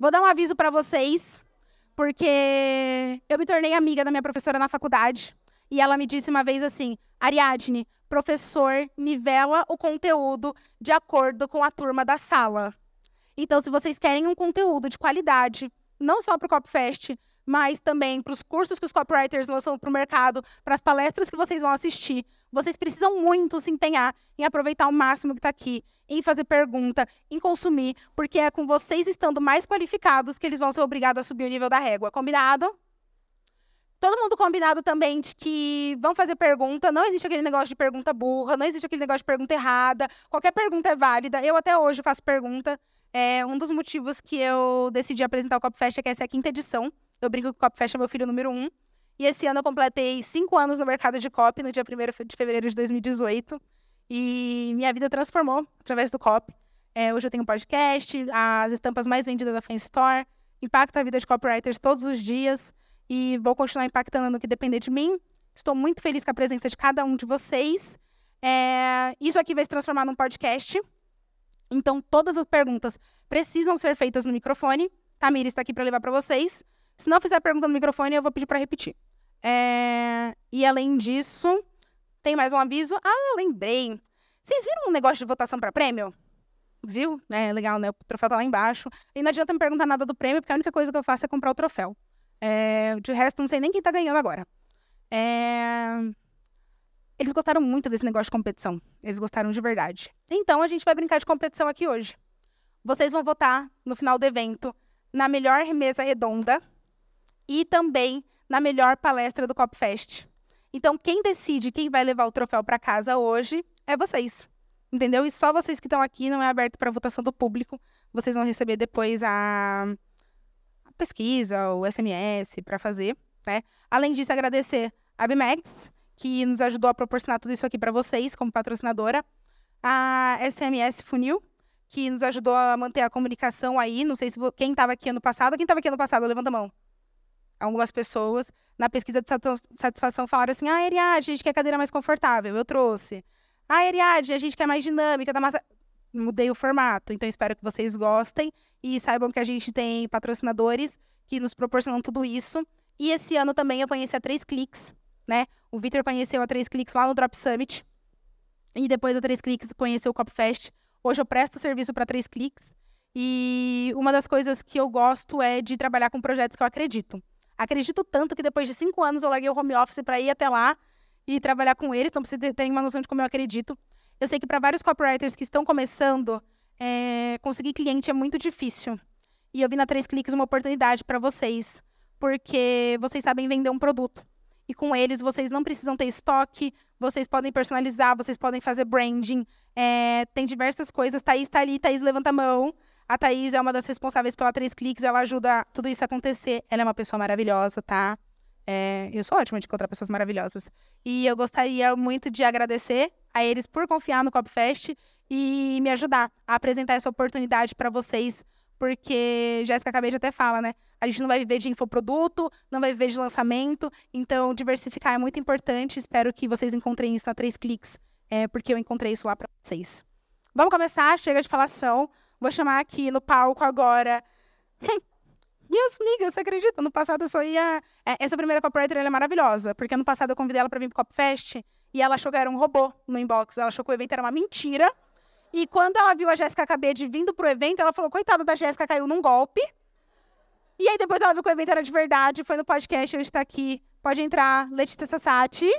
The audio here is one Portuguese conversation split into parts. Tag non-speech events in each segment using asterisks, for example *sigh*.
Vou dar um aviso para vocês, porque eu me tornei amiga da minha professora na faculdade. E ela me disse uma vez assim: Ariadne, professor nivela o conteúdo de acordo com a turma da sala. Então, se vocês querem um conteúdo de qualidade, não só para o Copfest, mas também para os cursos que os copywriters lançam para o mercado, para as palestras que vocês vão assistir. Vocês precisam muito se empenhar em aproveitar o máximo que está aqui, em fazer pergunta, em consumir, porque é com vocês estando mais qualificados que eles vão ser obrigados a subir o nível da régua. Combinado? Todo mundo combinado também de que vão fazer pergunta, não existe aquele negócio de pergunta burra, não existe aquele negócio de pergunta errada, qualquer pergunta é válida. Eu até hoje faço pergunta. É um dos motivos que eu decidi apresentar o Copfest é que essa é a quinta edição. Eu brinco que o Copfest é meu filho número um. E esse ano eu completei cinco anos no mercado de COP, no dia 1 de fevereiro de 2018. E minha vida transformou através do COP. É, hoje eu tenho um podcast, as estampas mais vendidas da Fanstore, impacta a vida de copywriters todos os dias e vou continuar impactando no que depender de mim. Estou muito feliz com a presença de cada um de vocês. É, isso aqui vai se transformar num podcast. Então, todas as perguntas precisam ser feitas no microfone. Tamira está aqui para levar para vocês. Se não fizer pergunta no microfone, eu vou pedir para repetir. É... E além disso, tem mais um aviso. Ah, lembrei. Vocês viram um negócio de votação para prêmio? Viu? É legal, né? O troféu tá lá embaixo. E não adianta me perguntar nada do prêmio, porque a única coisa que eu faço é comprar o troféu. É... De resto, não sei nem quem tá ganhando agora. É... Eles gostaram muito desse negócio de competição. Eles gostaram de verdade. Então, a gente vai brincar de competição aqui hoje. Vocês vão votar no final do evento na melhor mesa redonda e também na melhor palestra do Copfest. Então, quem decide quem vai levar o troféu para casa hoje é vocês. Entendeu? E só vocês que estão aqui, não é aberto para votação do público. Vocês vão receber depois a, a pesquisa, o SMS para fazer. Né? Além disso, agradecer a Bimex, que nos ajudou a proporcionar tudo isso aqui para vocês como patrocinadora. A SMS Funil, que nos ajudou a manter a comunicação aí. Não sei se quem estava aqui ano passado. Quem estava aqui ano passado? Levanta a mão algumas pessoas na pesquisa de satisfação falaram assim: ah, Eriade, a gente quer cadeira mais confortável, eu trouxe. Ah, Eriade, a gente quer mais dinâmica da massa. Mudei o formato, então espero que vocês gostem e saibam que a gente tem patrocinadores que nos proporcionam tudo isso. E esse ano também eu conheci a Três Cliques, né? O Victor conheceu a Três Cliques lá no Drop Summit. E depois a Três Cliques conheceu o Copfest. Hoje eu presto serviço para Três Cliques. E uma das coisas que eu gosto é de trabalhar com projetos que eu acredito. Acredito tanto que depois de cinco anos eu larguei o home office para ir até lá e trabalhar com eles, então vocês terem uma noção de como eu acredito. Eu sei que para vários copywriters que estão começando, é, conseguir cliente é muito difícil. E eu vi na Três Cliques uma oportunidade para vocês, porque vocês sabem vender um produto. E com eles vocês não precisam ter estoque, vocês podem personalizar, vocês podem fazer branding, é, tem diversas coisas. Thaís está ali, Thaís levanta a mão. A Thaís é uma das responsáveis pela Três Cliques, ela ajuda tudo isso a acontecer. Ela é uma pessoa maravilhosa, tá? É, eu sou ótima de encontrar pessoas maravilhosas. E eu gostaria muito de agradecer a eles por confiar no Copfest e me ajudar a apresentar essa oportunidade para vocês, porque Jéssica acabei de até fala, né? A gente não vai viver de infoproduto, não vai viver de lançamento, então diversificar é muito importante. Espero que vocês encontrem isso na Três Cliques, é, porque eu encontrei isso lá para vocês. Vamos começar? Chega de falação. Vou chamar aqui no palco agora. Hum, minhas amigas, você acredita? No passado eu só ia. É, essa primeira copywriter ela é maravilhosa, porque no passado eu convidei ela para vir pro Copfest e ela achou que era um robô no inbox. Ela achou que o evento era uma mentira. E quando ela viu a Jéssica Cabede vindo pro evento, ela falou: coitada da Jéssica, caiu num golpe. E aí depois ela viu que o evento era de verdade, foi no podcast, hoje está aqui. Pode entrar, Letícia Sassati.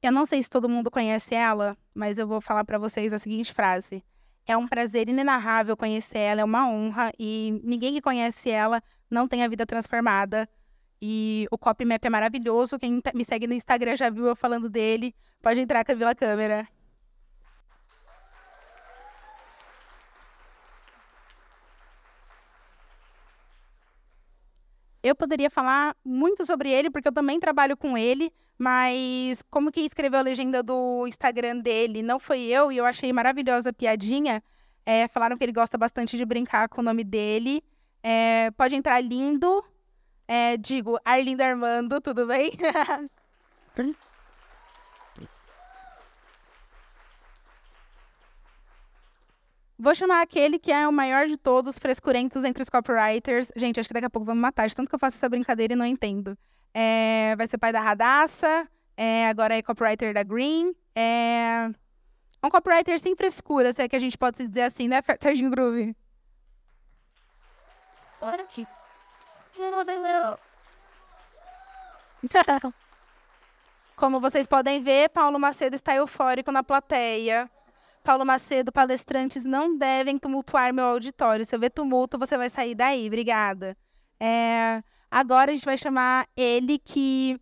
Eu não sei se todo mundo conhece ela, mas eu vou falar para vocês a seguinte frase. É um prazer inenarrável conhecer ela, é uma honra e ninguém que conhece ela não tem a vida transformada. E o Map é maravilhoso, quem me segue no Instagram já viu eu falando dele. Pode entrar, com a vila Câmera. Eu poderia falar muito sobre ele, porque eu também trabalho com ele, mas como que escreveu a legenda do Instagram dele não foi eu, e eu achei maravilhosa a piadinha. É, falaram que ele gosta bastante de brincar com o nome dele. É, pode entrar lindo. É, digo, Arlindo Armando, tudo bem? *laughs* Vou chamar aquele que é o maior de todos, frescurentos entre os copywriters. Gente, acho que daqui a pouco vamos matar, de tanto que eu faço essa brincadeira e não entendo. É, vai ser pai da Radassa, é, agora é copywriter da Green. É um copywriter sem frescura, se é que a gente pode dizer assim, né, Serginho Groove? Olha aqui. *laughs* Como vocês podem ver, Paulo Macedo está eufórico na plateia. Paulo Macedo, palestrantes não devem tumultuar meu auditório. Se eu ver tumulto, você vai sair daí. Obrigada. É, agora a gente vai chamar ele que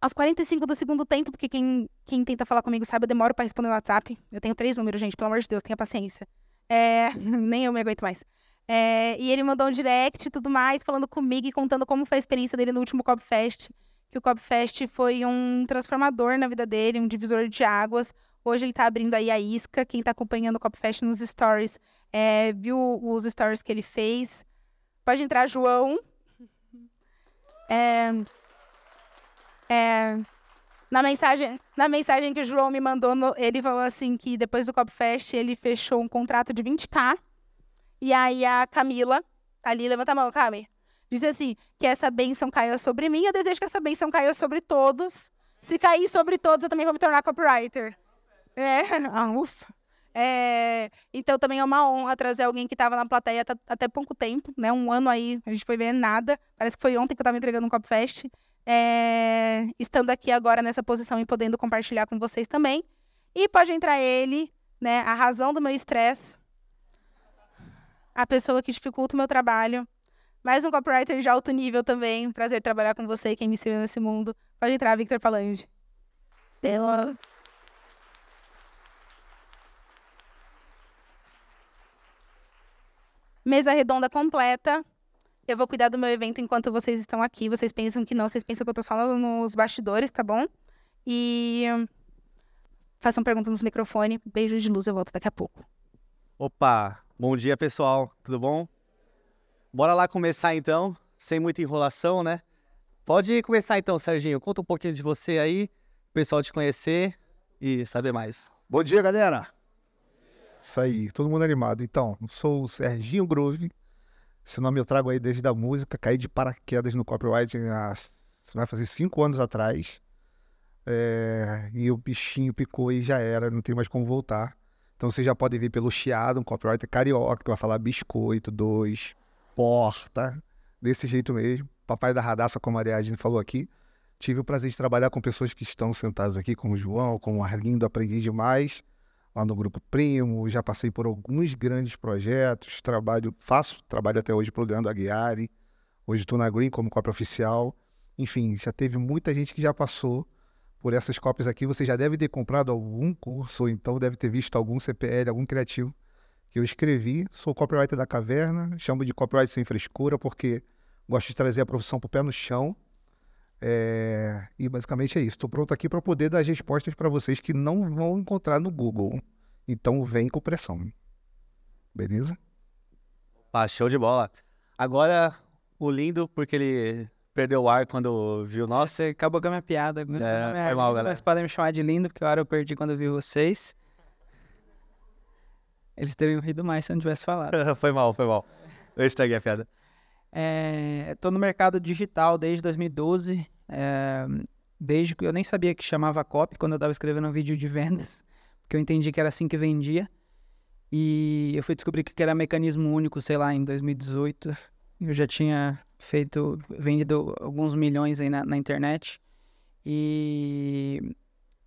aos 45 do segundo tempo, porque quem, quem tenta falar comigo sabe, eu demoro para responder no WhatsApp. Eu tenho três números, gente, pelo amor de Deus, tenha paciência. É, *laughs* nem eu me aguento mais. É, e ele mandou um direct e tudo mais, falando comigo e contando como foi a experiência dele no último Cobfest. Que o Cobfest foi um transformador na vida dele, um divisor de águas, Hoje ele está abrindo aí a isca. Quem está acompanhando o Copfest nos stories é, viu os stories que ele fez. Pode entrar, João. É, é, na mensagem, na mensagem que o João me mandou, no, ele falou assim que depois do Copfest ele fechou um contrato de 20k. E aí a Camila, tá ali, levanta a mão, Cami. Diz assim, que essa bênção caia sobre mim, eu desejo que essa bênção caia sobre todos. Se cair sobre todos, eu também vou me tornar copywriter. É, *laughs* ah, ufa. É, então também é uma honra trazer alguém que estava na plateia até pouco tempo, né? Um ano aí, a gente foi ver nada. Parece que foi ontem que eu estava entregando um copfest, É, estando aqui agora nessa posição e podendo compartilhar com vocês também. E pode entrar ele, né? A razão do meu estresse, a pessoa que dificulta o meu trabalho. Mais um copywriter de alto nível também. Prazer trabalhar com você, quem me inseriu nesse mundo. Pode entrar, Victor Falange. Pelo... mesa redonda completa. Eu vou cuidar do meu evento enquanto vocês estão aqui. Vocês pensam que não, vocês pensam que eu tô só nos bastidores, tá bom? E façam perguntas nos microfone. Beijo de luz, eu volto daqui a pouco. Opa, bom dia pessoal, tudo bom? Bora lá começar então, sem muita enrolação, né? Pode começar então, Serginho. Conta um pouquinho de você aí, o pessoal te conhecer e saber mais. Bom dia, galera. Isso aí, todo mundo animado. Então, sou o Serginho Groove. Esse nome eu trago aí desde a música. Caí de paraquedas no copyright né, há, vai fazer cinco anos atrás. É, e o bichinho picou e já era, não tem mais como voltar. Então vocês já podem ver pelo chiado, um copyright carioca que vai falar biscoito, dois, porta, desse jeito mesmo. Papai da Radassa, como a Ariadne falou aqui. Tive o prazer de trabalhar com pessoas que estão sentadas aqui, como o João, com o Arlindo, aprendi demais lá no Grupo Primo, já passei por alguns grandes projetos, trabalho, faço trabalho até hoje para o Leandro Aguiari, hoje estou na Green como cópia oficial. Enfim, já teve muita gente que já passou por essas cópias aqui. Você já deve ter comprado algum curso, ou então deve ter visto algum CPL, algum criativo que eu escrevi. Sou copywriter da caverna, chamo de copywriter sem frescura, porque gosto de trazer a profissão para o pé no chão é, e basicamente é isso. Estou pronto aqui para poder dar as respostas para vocês que não vão encontrar no Google. Então vem com pressão. Beleza? Ah, show de bola. Agora, o lindo, porque ele perdeu o ar quando viu nós. Você é, acabou com a minha piada. É, mal, galera. Vocês podem me chamar de lindo, porque o ar eu perdi quando eu vi vocês. Eles teriam rido mais se eu não tivesse falado. *laughs* foi mal, foi mal. Eu estraguei a piada. É, Estou no mercado digital desde 2012. É, desde que eu nem sabia que chamava copy quando eu estava escrevendo um vídeo de vendas, *laughs* porque eu entendi que era assim que vendia. E eu fui descobrir que era mecanismo único, sei lá, em 2018. Eu já tinha feito, vendido alguns milhões aí na, na internet. E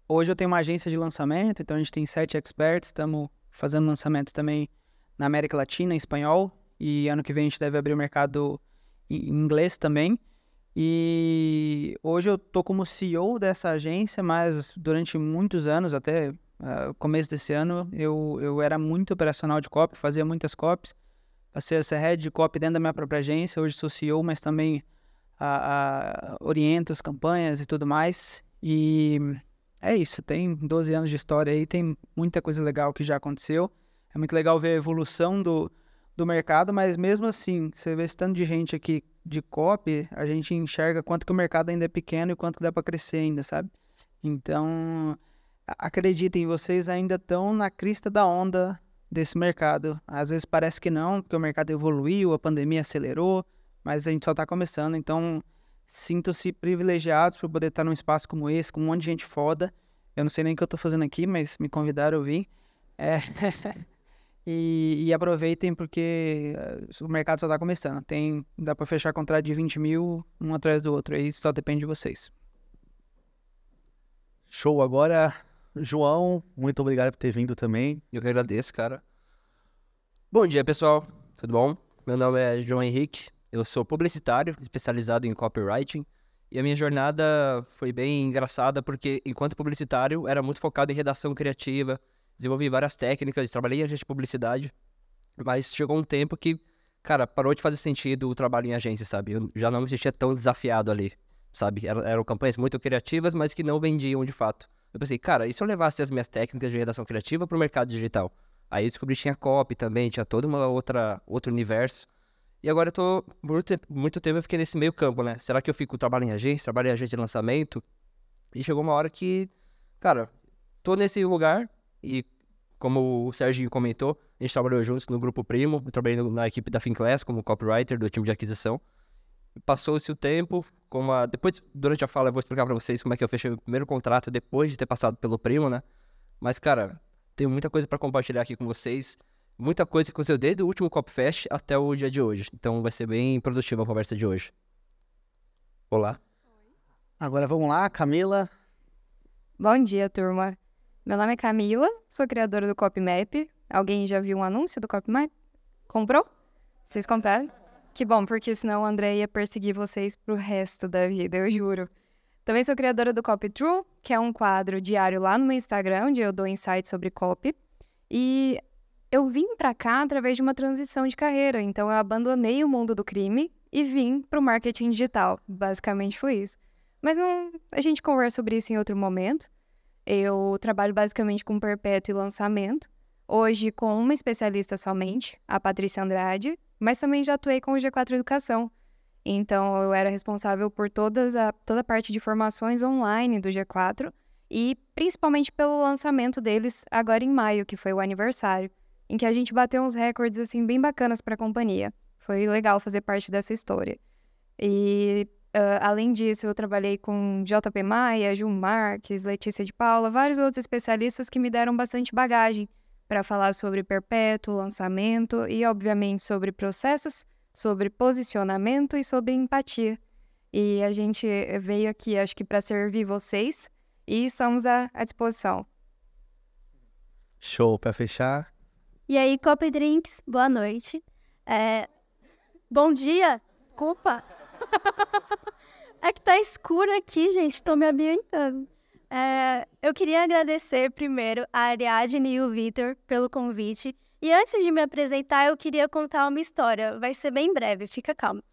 hoje eu tenho uma agência de lançamento, então a gente tem sete experts, estamos fazendo lançamento também na América Latina, em espanhol, e ano que vem a gente deve abrir o mercado em inglês também. E hoje eu tô como CEO dessa agência, mas durante muitos anos, até uh, começo desse ano, eu, eu era muito operacional de copy, fazia muitas copies. Passei a ser head de copy dentro da minha própria agência, hoje sou CEO, mas também uh, uh, oriento as campanhas e tudo mais. E é isso, tem 12 anos de história aí, tem muita coisa legal que já aconteceu. É muito legal ver a evolução do, do mercado, mas mesmo assim, você vê esse tanto de gente aqui de copy, a gente enxerga quanto que o mercado ainda é pequeno e quanto que dá para crescer ainda, sabe? Então, acreditem, vocês ainda estão na crista da onda desse mercado. Às vezes parece que não, porque o mercado evoluiu, a pandemia acelerou, mas a gente só está começando. Então, sinto-se privilegiados por poder estar num espaço como esse, com um monte de gente foda. Eu não sei nem o que eu estou fazendo aqui, mas me convidaram a vir. É... *laughs* E, e, aproveitem porque eh, o mercado só está começando. Tem, dá para fechar contrato de 20 mil um atrás do outro. Aí só depende de vocês. Show. Agora, João, muito obrigado por ter vindo também. Eu que agradeço, cara. Bom dia, pessoal. Tudo bom? Meu nome é João Henrique. Eu sou publicitário especializado em copywriting. E a minha jornada foi bem engraçada porque, enquanto publicitário, era muito focado em redação criativa, desenvolvi várias técnicas, trabalhei em agência de publicidade, mas chegou um tempo que, cara, parou de fazer sentido o trabalho em agência, sabe? Eu já não me sentia tão desafiado ali, sabe? Eram, eram campanhas muito criativas, mas que não vendiam de fato. Eu pensei, cara, e se eu levasse as minhas técnicas de redação criativa para o mercado digital? Aí descobri que tinha copy também, tinha todo uma outra outro universo. E agora eu tô, muito, muito tempo eu fiquei nesse meio campo, né? Será que eu fico trabalhando em agência, trabalho em agência de lançamento? E chegou uma hora que, cara, tô nesse lugar, e como o Serginho comentou, a gente trabalhou juntos no grupo Primo, eu trabalhei na equipe da Finclass como copywriter do time de aquisição. Passou-se o tempo, como a... depois, durante a fala, eu vou explicar para vocês como é que eu fechei o primeiro contrato depois de ter passado pelo Primo, né? Mas, cara, tenho muita coisa para compartilhar aqui com vocês, muita coisa que aconteceu desde o último Copfest até o dia de hoje. Então, vai ser bem produtiva a conversa de hoje. Olá. Agora vamos lá, Camila. Bom dia, turma. Meu nome é Camila, sou criadora do CopyMap. Alguém já viu um anúncio do CopyMap? Comprou? Vocês compraram? Que bom, porque senão o André ia perseguir vocês pro resto da vida, eu juro. Também sou criadora do Copy True, que é um quadro diário lá no meu Instagram, onde eu dou insights sobre copy. E eu vim para cá através de uma transição de carreira, então eu abandonei o mundo do crime e vim pro marketing digital. Basicamente foi isso. Mas não, a gente conversa sobre isso em outro momento. Eu trabalho basicamente com perpétuo e lançamento. Hoje com uma especialista somente, a Patrícia Andrade, mas também já atuei com o G4 Educação. Então eu era responsável por todas a, toda a parte de formações online do G4 e principalmente pelo lançamento deles agora em maio, que foi o aniversário, em que a gente bateu uns recordes assim bem bacanas para a companhia. Foi legal fazer parte dessa história. E Uh, além disso, eu trabalhei com JP Maia, Gil Marques, Letícia de Paula, vários outros especialistas que me deram bastante bagagem para falar sobre perpétuo, lançamento e, obviamente, sobre processos, sobre posicionamento e sobre empatia. E a gente veio aqui, acho que, para servir vocês e estamos à, à disposição. Show, para fechar. E aí, Copa Drinks, boa noite. É... Bom dia, desculpa é que tá escuro aqui, gente. Tô me ambientando. É, eu queria agradecer primeiro a Ariadne e o Vitor pelo convite. E antes de me apresentar, eu queria contar uma história. Vai ser bem breve, fica calmo.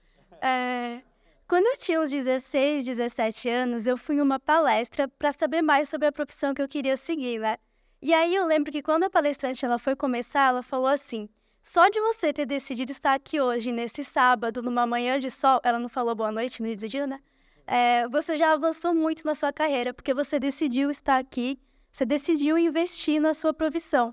É, quando eu tinha uns 16, 17 anos, eu fui em uma palestra para saber mais sobre a profissão que eu queria seguir, né? E aí eu lembro que quando a palestrante ela foi começar, ela falou assim: só de você ter decidido estar aqui hoje, nesse sábado, numa manhã de sol, ela não falou boa noite no dia, né? É, você já avançou muito na sua carreira, porque você decidiu estar aqui, você decidiu investir na sua profissão.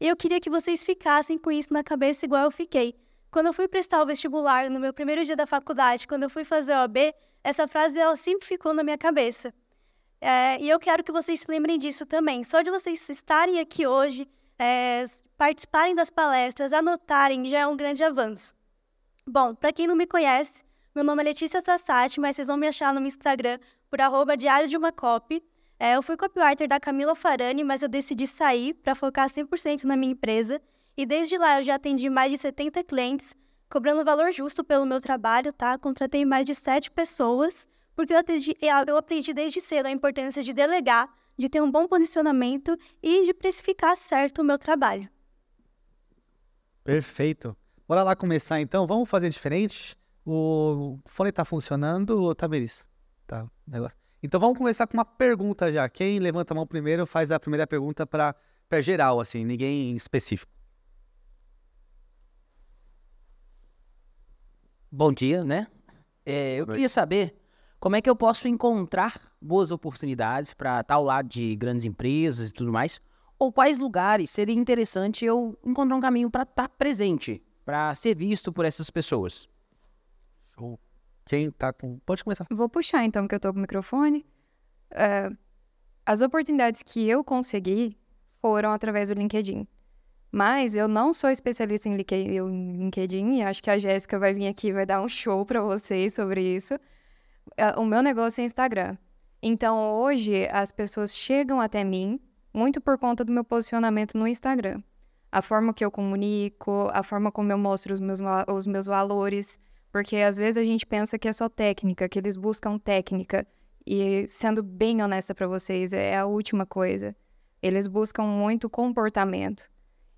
E eu queria que vocês ficassem com isso na cabeça igual eu fiquei. Quando eu fui prestar o vestibular, no meu primeiro dia da faculdade, quando eu fui fazer o OAB, essa frase ela sempre ficou na minha cabeça. É, e eu quero que vocês se lembrem disso também. Só de vocês estarem aqui hoje, é, participarem das palestras, anotarem, já é um grande avanço. Bom, para quem não me conhece, meu nome é Letícia Sassati, mas vocês vão me achar no Instagram por arroba diário de uma copy. É, eu fui copywriter da Camila Farani, mas eu decidi sair para focar 100% na minha empresa. E desde lá eu já atendi mais de 70 clientes, cobrando valor justo pelo meu trabalho, tá? Contratei mais de 7 pessoas, porque eu, atendi, eu aprendi desde cedo a importância de delegar, de ter um bom posicionamento e de precificar certo o meu trabalho. Perfeito. Bora lá começar então. Vamos fazer diferente? O fone tá funcionando, Tamiris? Tá, negócio. Então vamos começar com uma pergunta já. Quem levanta a mão primeiro faz a primeira pergunta para geral, assim, ninguém específico. Bom dia, né? É, eu queria saber como é que eu posso encontrar boas oportunidades para estar ao lado de grandes empresas e tudo mais, ou quais lugares seria interessante eu encontrar um caminho para estar tá presente, para ser visto por essas pessoas. Show. Quem tá com. Pode começar. Vou puxar então, que eu tô com o microfone. Uh, as oportunidades que eu consegui foram através do LinkedIn. Mas eu não sou especialista em LinkedIn e acho que a Jéssica vai vir aqui e vai dar um show para vocês sobre isso. É, o meu negócio é Instagram. Então hoje as pessoas chegam até mim muito por conta do meu posicionamento no Instagram. A forma que eu comunico, a forma como eu mostro os meus, os meus valores, porque às vezes a gente pensa que é só técnica, que eles buscam técnica. E sendo bem honesta para vocês, é a última coisa. Eles buscam muito comportamento.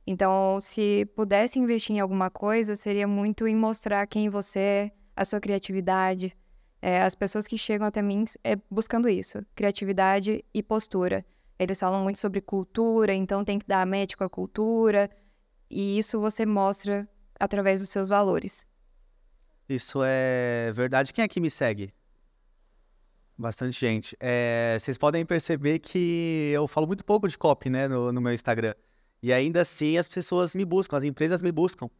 Então, se pudesse investir em alguma coisa, seria muito em mostrar quem você é, a sua criatividade. É, as pessoas que chegam até mim é buscando isso: criatividade e postura. Eles falam muito sobre cultura, então tem que dar médico à cultura, e isso você mostra através dos seus valores. Isso é verdade. Quem é que me segue? Bastante gente. É, vocês podem perceber que eu falo muito pouco de copy, né, no, no meu Instagram. E ainda assim as pessoas me buscam, as empresas me buscam.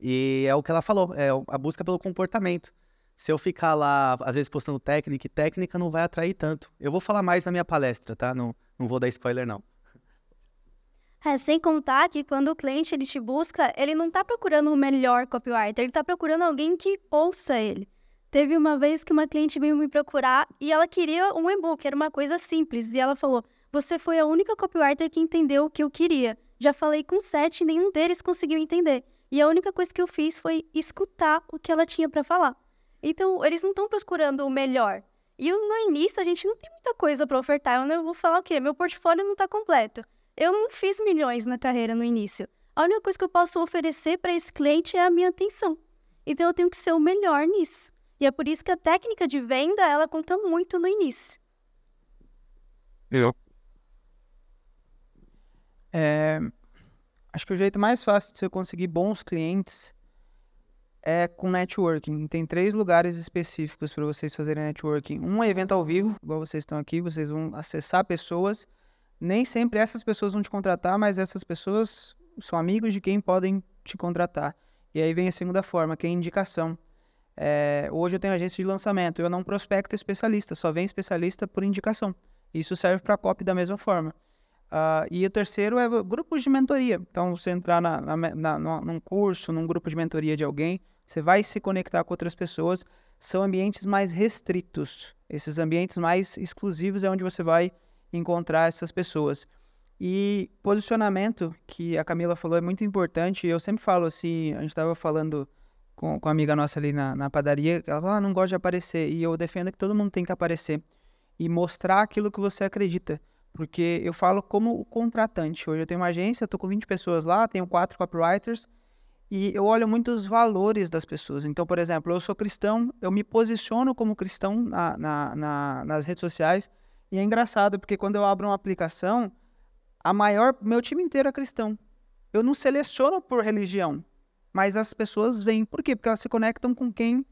E é o que ela falou, é a busca pelo comportamento se eu ficar lá, às vezes, postando técnica e técnica, não vai atrair tanto. Eu vou falar mais na minha palestra, tá? Não, não vou dar spoiler, não. É, sem contar que quando o cliente ele te busca, ele não está procurando o melhor copywriter, ele está procurando alguém que ouça ele. Teve uma vez que uma cliente veio me procurar e ela queria um e-book, era uma coisa simples. E ela falou: Você foi a única copywriter que entendeu o que eu queria. Já falei com sete e nenhum deles conseguiu entender. E a única coisa que eu fiz foi escutar o que ela tinha para falar. Então, eles não estão procurando o melhor. E no início, a gente não tem muita coisa para ofertar. Eu não vou falar o quê? Meu portfólio não está completo. Eu não fiz milhões na carreira no início. A única coisa que eu posso oferecer para esse cliente é a minha atenção. Então, eu tenho que ser o melhor nisso. E é por isso que a técnica de venda, ela conta muito no início. Eu. É, acho que o jeito mais fácil de você conseguir bons clientes é com networking. Tem três lugares específicos para vocês fazerem networking. Um é evento ao vivo, igual vocês estão aqui, vocês vão acessar pessoas. Nem sempre essas pessoas vão te contratar, mas essas pessoas são amigos de quem podem te contratar. E aí vem a segunda forma, que é indicação. É, hoje eu tenho agência de lançamento, eu não prospecto especialista, só vem especialista por indicação. Isso serve para copy da mesma forma. Uh, e o terceiro é grupos de mentoria. Então, você entrar na, na, na, num curso, num grupo de mentoria de alguém, você vai se conectar com outras pessoas, são ambientes mais restritos. Esses ambientes mais exclusivos é onde você vai encontrar essas pessoas. E posicionamento, que a Camila falou, é muito importante. Eu sempre falo assim, a gente estava falando com, com uma amiga nossa ali na, na padaria, ela fala, ah, não gosta de aparecer. E eu defendo que todo mundo tem que aparecer e mostrar aquilo que você acredita. Porque eu falo como o contratante. Hoje eu tenho uma agência, estou com 20 pessoas lá, tenho quatro copywriters, e eu olho muito os valores das pessoas. Então, por exemplo, eu sou cristão, eu me posiciono como cristão na, na, na, nas redes sociais. E é engraçado, porque quando eu abro uma aplicação, a maior, meu time inteiro é cristão. Eu não seleciono por religião, mas as pessoas vêm. Por quê? Porque elas se conectam com quem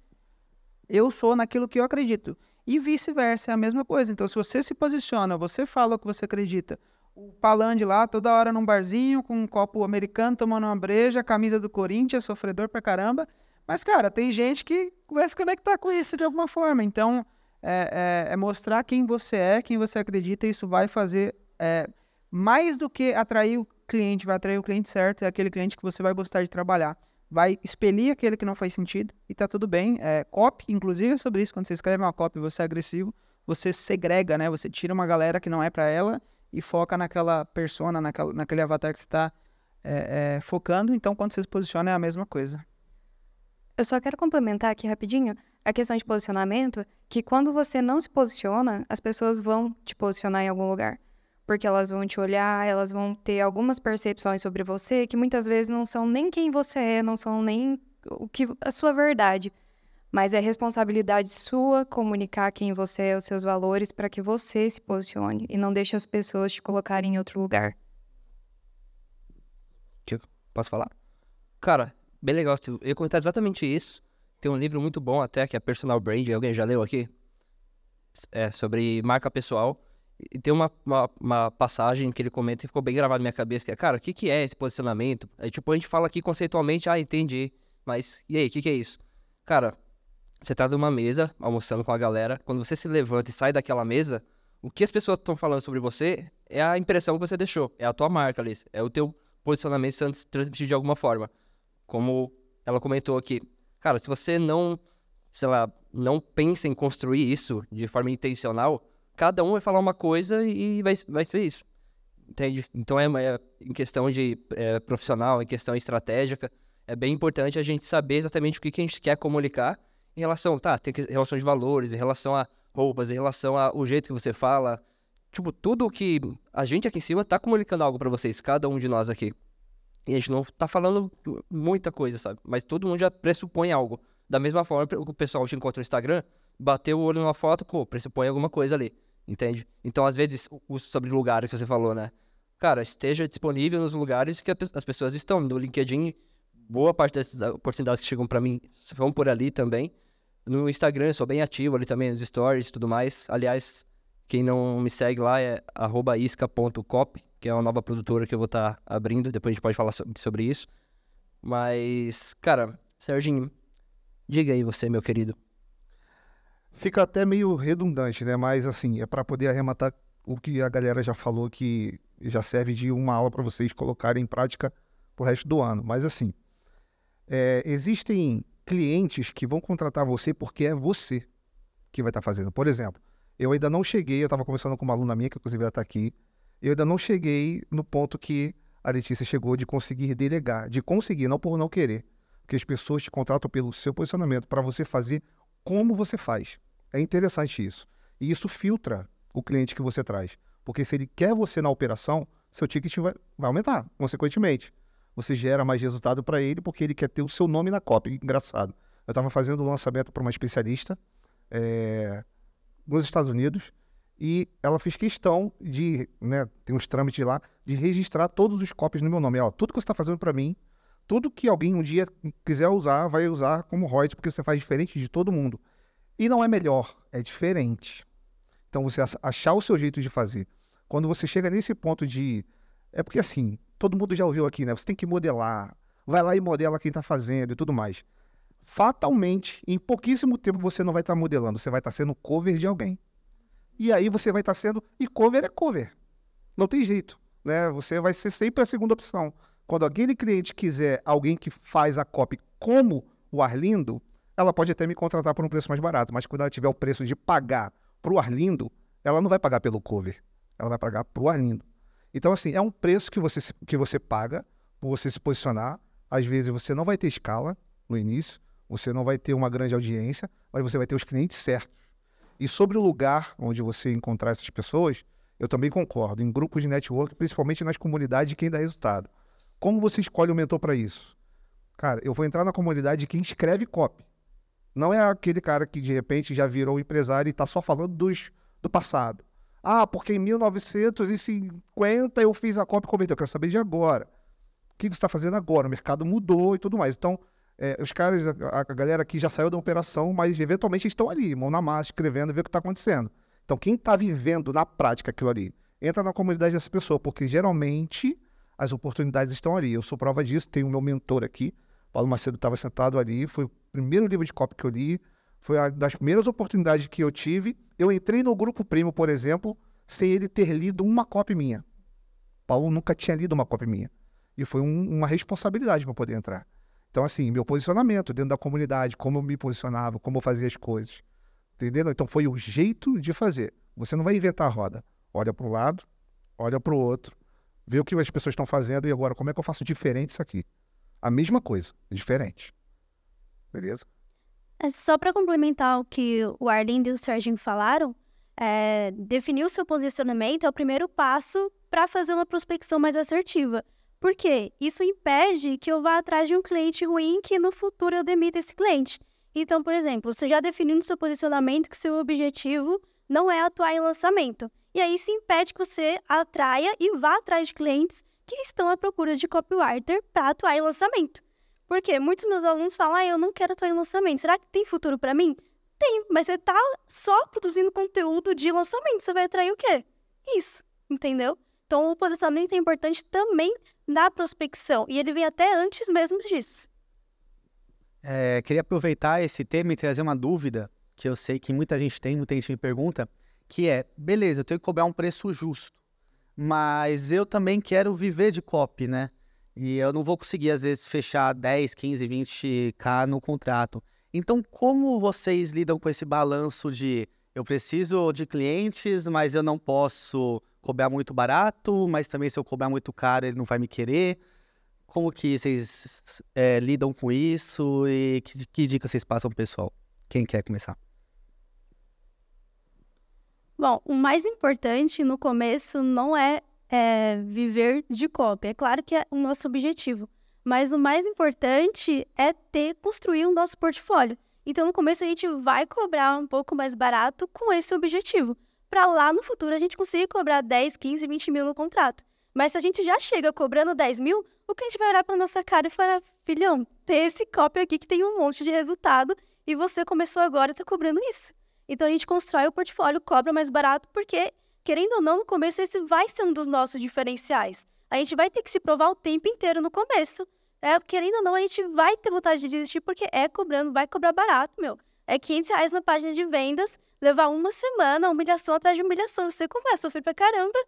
eu sou naquilo que eu acredito. E vice-versa, é a mesma coisa. Então, se você se posiciona, você fala o que você acredita, o Palande lá, toda hora num barzinho, com um copo americano, tomando uma breja, camisa do Corinthians, sofredor pra caramba. Mas, cara, tem gente que vai se conectar com isso de alguma forma. Então, é, é, é mostrar quem você é, quem você acredita, e isso vai fazer é, mais do que atrair o cliente, vai atrair o cliente certo, é aquele cliente que você vai gostar de trabalhar. Vai expelir aquele que não faz sentido e tá tudo bem. É, copy, inclusive, é sobre isso. Quando você escreve uma copy, você é agressivo, você segrega, né? Você tira uma galera que não é para ela e foca naquela persona, naquela, naquele avatar que você está é, é, focando. Então, quando você se posiciona, é a mesma coisa. Eu só quero complementar aqui rapidinho a questão de posicionamento, que quando você não se posiciona, as pessoas vão te posicionar em algum lugar. Porque elas vão te olhar, elas vão ter algumas percepções sobre você que muitas vezes não são nem quem você é, não são nem o que a sua verdade. Mas é responsabilidade sua comunicar quem você é, os seus valores, para que você se posicione e não deixe as pessoas te colocarem em outro lugar. Tico, posso falar? Cara, bem legal. Eu ia comentar exatamente isso. Tem um livro muito bom até, que é Personal Brand. Alguém já leu aqui? É, sobre marca pessoal. E tem uma, uma, uma, passagem que ele comenta e ficou bem gravado na minha cabeça, que é, cara, o que, que é esse posicionamento? É, tipo, a gente fala aqui conceitualmente, ah, entendi. Mas, e aí, o que, que é isso? Cara, você tá numa mesa, almoçando com a galera. Quando você se levanta e sai daquela mesa, o que as pessoas estão falando sobre você é a impressão que você deixou. É a tua marca, Liz. É o teu posicionamento sendo transmitido de alguma forma. Como ela comentou aqui. Cara, se você não, sei lá, não pensa em construir isso de forma intencional, cada um vai falar uma coisa e vai, vai ser isso. Entende? Então é, é em questão de é, profissional, em questão estratégica, é bem importante a gente saber exatamente o que, que a gente quer comunicar em relação, tá, tem que, em relação de valores, em relação a roupas, em relação ao jeito que você fala. Tipo, tudo que a gente aqui em cima tá comunicando algo para vocês, cada um de nós aqui. E a gente não tá falando muita coisa, sabe? Mas todo mundo já pressupõe algo. Da mesma forma que o pessoal te encontra no Instagram, bateu o olho numa foto, pô, pressupõe alguma coisa ali, entende? Então, às vezes, o, sobre lugares que você falou, né? Cara, esteja disponível nos lugares que as pessoas estão. No LinkedIn, boa parte dessas oportunidades que chegam para mim vão por ali também. No Instagram, sou bem ativo ali também, nos stories e tudo mais. Aliás, quem não me segue lá é isca.cop, que é uma nova produtora que eu vou estar tá abrindo. Depois a gente pode falar sobre isso. Mas, cara, Serginho, diga aí você, meu querido. Fica até meio redundante, né? Mas, assim, é para poder arrematar o que a galera já falou que já serve de uma aula para vocês colocarem em prática o resto do ano. Mas, assim, é, existem clientes que vão contratar você porque é você que vai estar tá fazendo. Por exemplo, eu ainda não cheguei, eu estava conversando com uma aluna minha, que inclusive ela está aqui, eu ainda não cheguei no ponto que a Letícia chegou de conseguir delegar, de conseguir, não por não querer, porque as pessoas te contratam pelo seu posicionamento para você fazer como você faz. É interessante isso. E isso filtra o cliente que você traz, porque se ele quer você na operação, seu ticket vai, vai aumentar, consequentemente você gera mais resultado para ele, porque ele quer ter o seu nome na cópia. Engraçado. Eu estava fazendo um lançamento para uma especialista é, nos Estados Unidos e ela fez questão de, né, tem uns trâmites lá, de registrar todos os copies no meu nome. Ó, tudo que você está fazendo para mim, tudo que alguém um dia quiser usar, vai usar como Royce porque você faz diferente de todo mundo. E não é melhor, é diferente. Então você achar o seu jeito de fazer. Quando você chega nesse ponto de. É porque assim, todo mundo já ouviu aqui, né? Você tem que modelar, vai lá e modela quem está fazendo e tudo mais. Fatalmente, em pouquíssimo tempo você não vai estar tá modelando, você vai estar tá sendo cover de alguém. E aí você vai estar tá sendo, e cover é cover. Não tem jeito, né? Você vai ser sempre a segunda opção. Quando aquele cliente quiser alguém que faz a copy como o Arlindo, ela pode até me contratar por um preço mais barato, mas quando ela tiver o preço de pagar para o Arlindo, ela não vai pagar pelo cover, ela vai pagar para o Arlindo. Então, assim, é um preço que você, que você paga por você se posicionar. Às vezes você não vai ter escala no início, você não vai ter uma grande audiência, mas você vai ter os clientes certos. E sobre o lugar onde você encontrar essas pessoas, eu também concordo, em grupos de network, principalmente nas comunidades de quem dá resultado. Como você escolhe o mentor para isso? Cara, eu vou entrar na comunidade de quem escreve copy. Não é aquele cara que de repente já virou empresário e está só falando dos, do passado. Ah, porque em 1950 eu fiz a cópia e converteu. Eu quero saber de agora. O que você está fazendo agora? O mercado mudou e tudo mais. Então, é, os caras, a, a, galera que já saiu da operação, mas eventualmente estão ali, mão na massa, escrevendo, ver o que está acontecendo. Então, quem está vivendo na prática aquilo ali, entra na comunidade dessa pessoa, porque geralmente as oportunidades estão ali. Eu sou prova disso, tenho o meu mentor aqui, Paulo Macedo estava sentado ali, foi o primeiro livro de cópia que eu li. Foi uma das primeiras oportunidades que eu tive. Eu entrei no grupo primo, por exemplo, sem ele ter lido uma cópia minha. Paulo nunca tinha lido uma cópia minha. E foi um, uma responsabilidade para poder entrar. Então, assim, meu posicionamento dentro da comunidade, como eu me posicionava, como eu fazia as coisas. Entendendo? Então, foi o jeito de fazer. Você não vai inventar a roda. Olha para um lado, olha para o outro, vê o que as pessoas estão fazendo e agora como é que eu faço diferente isso aqui. A mesma coisa, diferente. Beleza? É, só para complementar o que o Arlindo e o Serginho falaram, é, definir o seu posicionamento é o primeiro passo para fazer uma prospecção mais assertiva. Por quê? Isso impede que eu vá atrás de um cliente ruim que no futuro eu demita esse cliente. Então, por exemplo, você já definiu no seu posicionamento que seu objetivo não é atuar em lançamento. E aí se impede que você atraia e vá atrás de clientes que estão à procura de copywriter para atuar em lançamento. Porque muitos meus alunos falam, ah, eu não quero atuar em lançamento. Será que tem futuro para mim? Tem, mas você tá só produzindo conteúdo de lançamento. Você vai atrair o quê? Isso, entendeu? Então, o posicionamento é importante também na prospecção. E ele vem até antes mesmo disso. É, queria aproveitar esse tema e trazer uma dúvida que eu sei que muita gente tem, muita gente me pergunta, que é, beleza, eu tenho que cobrar um preço justo, mas eu também quero viver de copy, né? E eu não vou conseguir, às vezes, fechar 10, 15, 20k no contrato. Então, como vocês lidam com esse balanço de eu preciso de clientes, mas eu não posso cobrar muito barato, mas também se eu cobrar muito caro, ele não vai me querer? Como que vocês é, lidam com isso e que, que dica vocês passam pessoal? Quem quer começar? Bom, o mais importante no começo não é é, viver de cópia É claro que é o nosso objetivo, mas o mais importante é ter construir o nosso portfólio. Então, no começo, a gente vai cobrar um pouco mais barato com esse objetivo, para lá no futuro a gente conseguir cobrar 10, 15, 20 mil no contrato. Mas se a gente já chega cobrando 10 mil, o cliente vai olhar para nossa cara e falar: filhão, tem esse cópia aqui que tem um monte de resultado e você começou agora e está cobrando isso. Então a gente constrói o portfólio, cobra mais barato, porque querendo ou não, no começo esse vai ser um dos nossos diferenciais. A gente vai ter que se provar o tempo inteiro no começo. É, querendo ou não, a gente vai ter vontade de desistir, porque é cobrando, vai cobrar barato, meu. É 500 reais na página de vendas, levar uma semana, humilhação atrás de humilhação. Você começa eu fui pra caramba.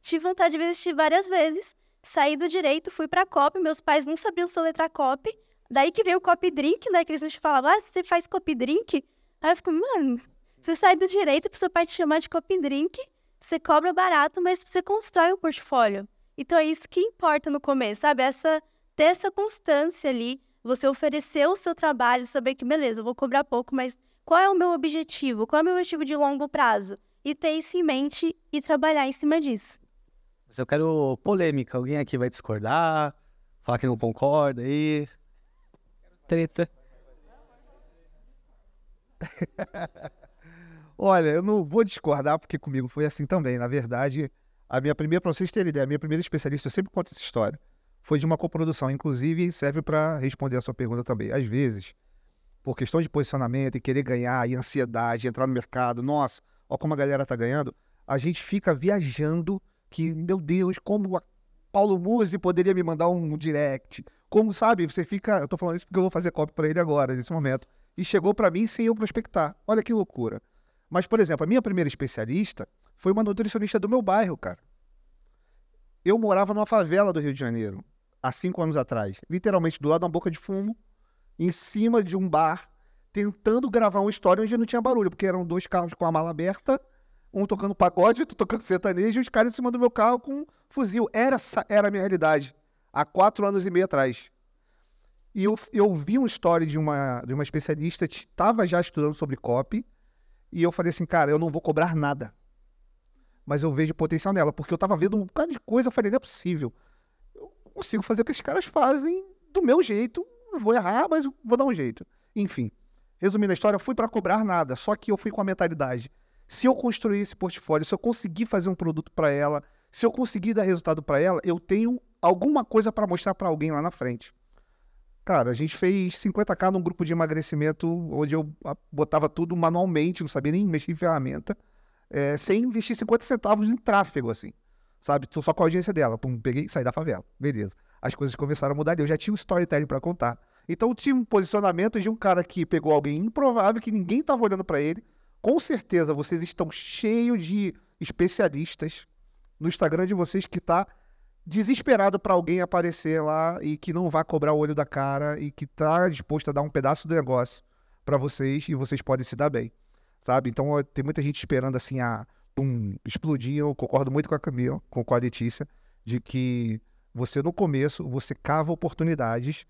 Tive vontade de desistir várias vezes. Saí do direito, fui pra COP, meus pais não sabiam soletrar COP. Daí que veio o copy drink, né? Que eles me falavam, ah, você faz copy drink? Aí eu fico, mano, você sai do direito pro seu pai te chamar de copy drink você cobra barato, mas você constrói o portfólio. Então é isso que importa no começo, sabe? Essa, ter essa constância ali, você oferecer o seu trabalho, saber que, beleza, eu vou cobrar pouco, mas qual é o meu objetivo? Qual é o meu objetivo de longo prazo? E ter isso em mente e trabalhar em cima disso. Mas eu quero polêmica. Alguém aqui vai discordar? Falar que não concorda aí? Treta. *laughs* Olha, eu não vou discordar, porque comigo foi assim também. Na verdade, a minha primeira, para vocês terem ideia, a minha primeira especialista, eu sempre conto essa história, foi de uma coprodução. Inclusive, serve para responder a sua pergunta também. Às vezes, por questão de posicionamento e querer ganhar, e ansiedade, entrar no mercado, nossa, olha como a galera tá ganhando, a gente fica viajando que, meu Deus, como a Paulo Muse poderia me mandar um direct. Como sabe, você fica. Eu tô falando isso porque eu vou fazer copy para ele agora, nesse momento. E chegou para mim sem eu prospectar. Olha que loucura. Mas, por exemplo, a minha primeira especialista foi uma nutricionista do meu bairro, cara. Eu morava numa favela do Rio de Janeiro, há cinco anos atrás, literalmente do lado de uma boca de fumo, em cima de um bar, tentando gravar uma história onde não tinha barulho, porque eram dois carros com a mala aberta, um tocando pagode, outro tocando sertanejo, e os caras em cima do meu carro com um fuzil. Era, era a minha realidade, há quatro anos e meio atrás. E eu, eu vi uma história de uma, de uma especialista que estava já estudando sobre COP, e eu falei assim, cara, eu não vou cobrar nada. Mas eu vejo potencial nela, porque eu tava vendo um bocado de coisa, eu falei, não é possível. Eu consigo fazer o que esses caras fazem do meu jeito, eu vou errar, mas vou dar um jeito. Enfim, resumindo a história, eu fui para cobrar nada, só que eu fui com a mentalidade. Se eu construir esse portfólio, se eu conseguir fazer um produto para ela, se eu conseguir dar resultado para ela, eu tenho alguma coisa para mostrar para alguém lá na frente. Cara, a gente fez 50k num grupo de emagrecimento onde eu ah, botava tudo manualmente, não sabia nem mexer em ferramenta, é, sem investir 50 centavos em tráfego, assim. Sabe? Tô só com a audiência dela. Pum, peguei, saí da favela. Beleza. As coisas começaram a mudar eu já tinha um storytelling para contar. Então tinha um posicionamento de um cara que pegou alguém improvável, que ninguém tava olhando para ele. Com certeza vocês estão cheios de especialistas no Instagram de vocês que tá desesperado para alguém aparecer lá e que não vá cobrar o olho da cara e que tá disposto a dar um pedaço do negócio para vocês e vocês podem se dar bem, sabe? Então tem muita gente esperando assim a um explodir. Eu concordo muito com a Camila, concordo com a Letícia, de que você no começo você cava oportunidades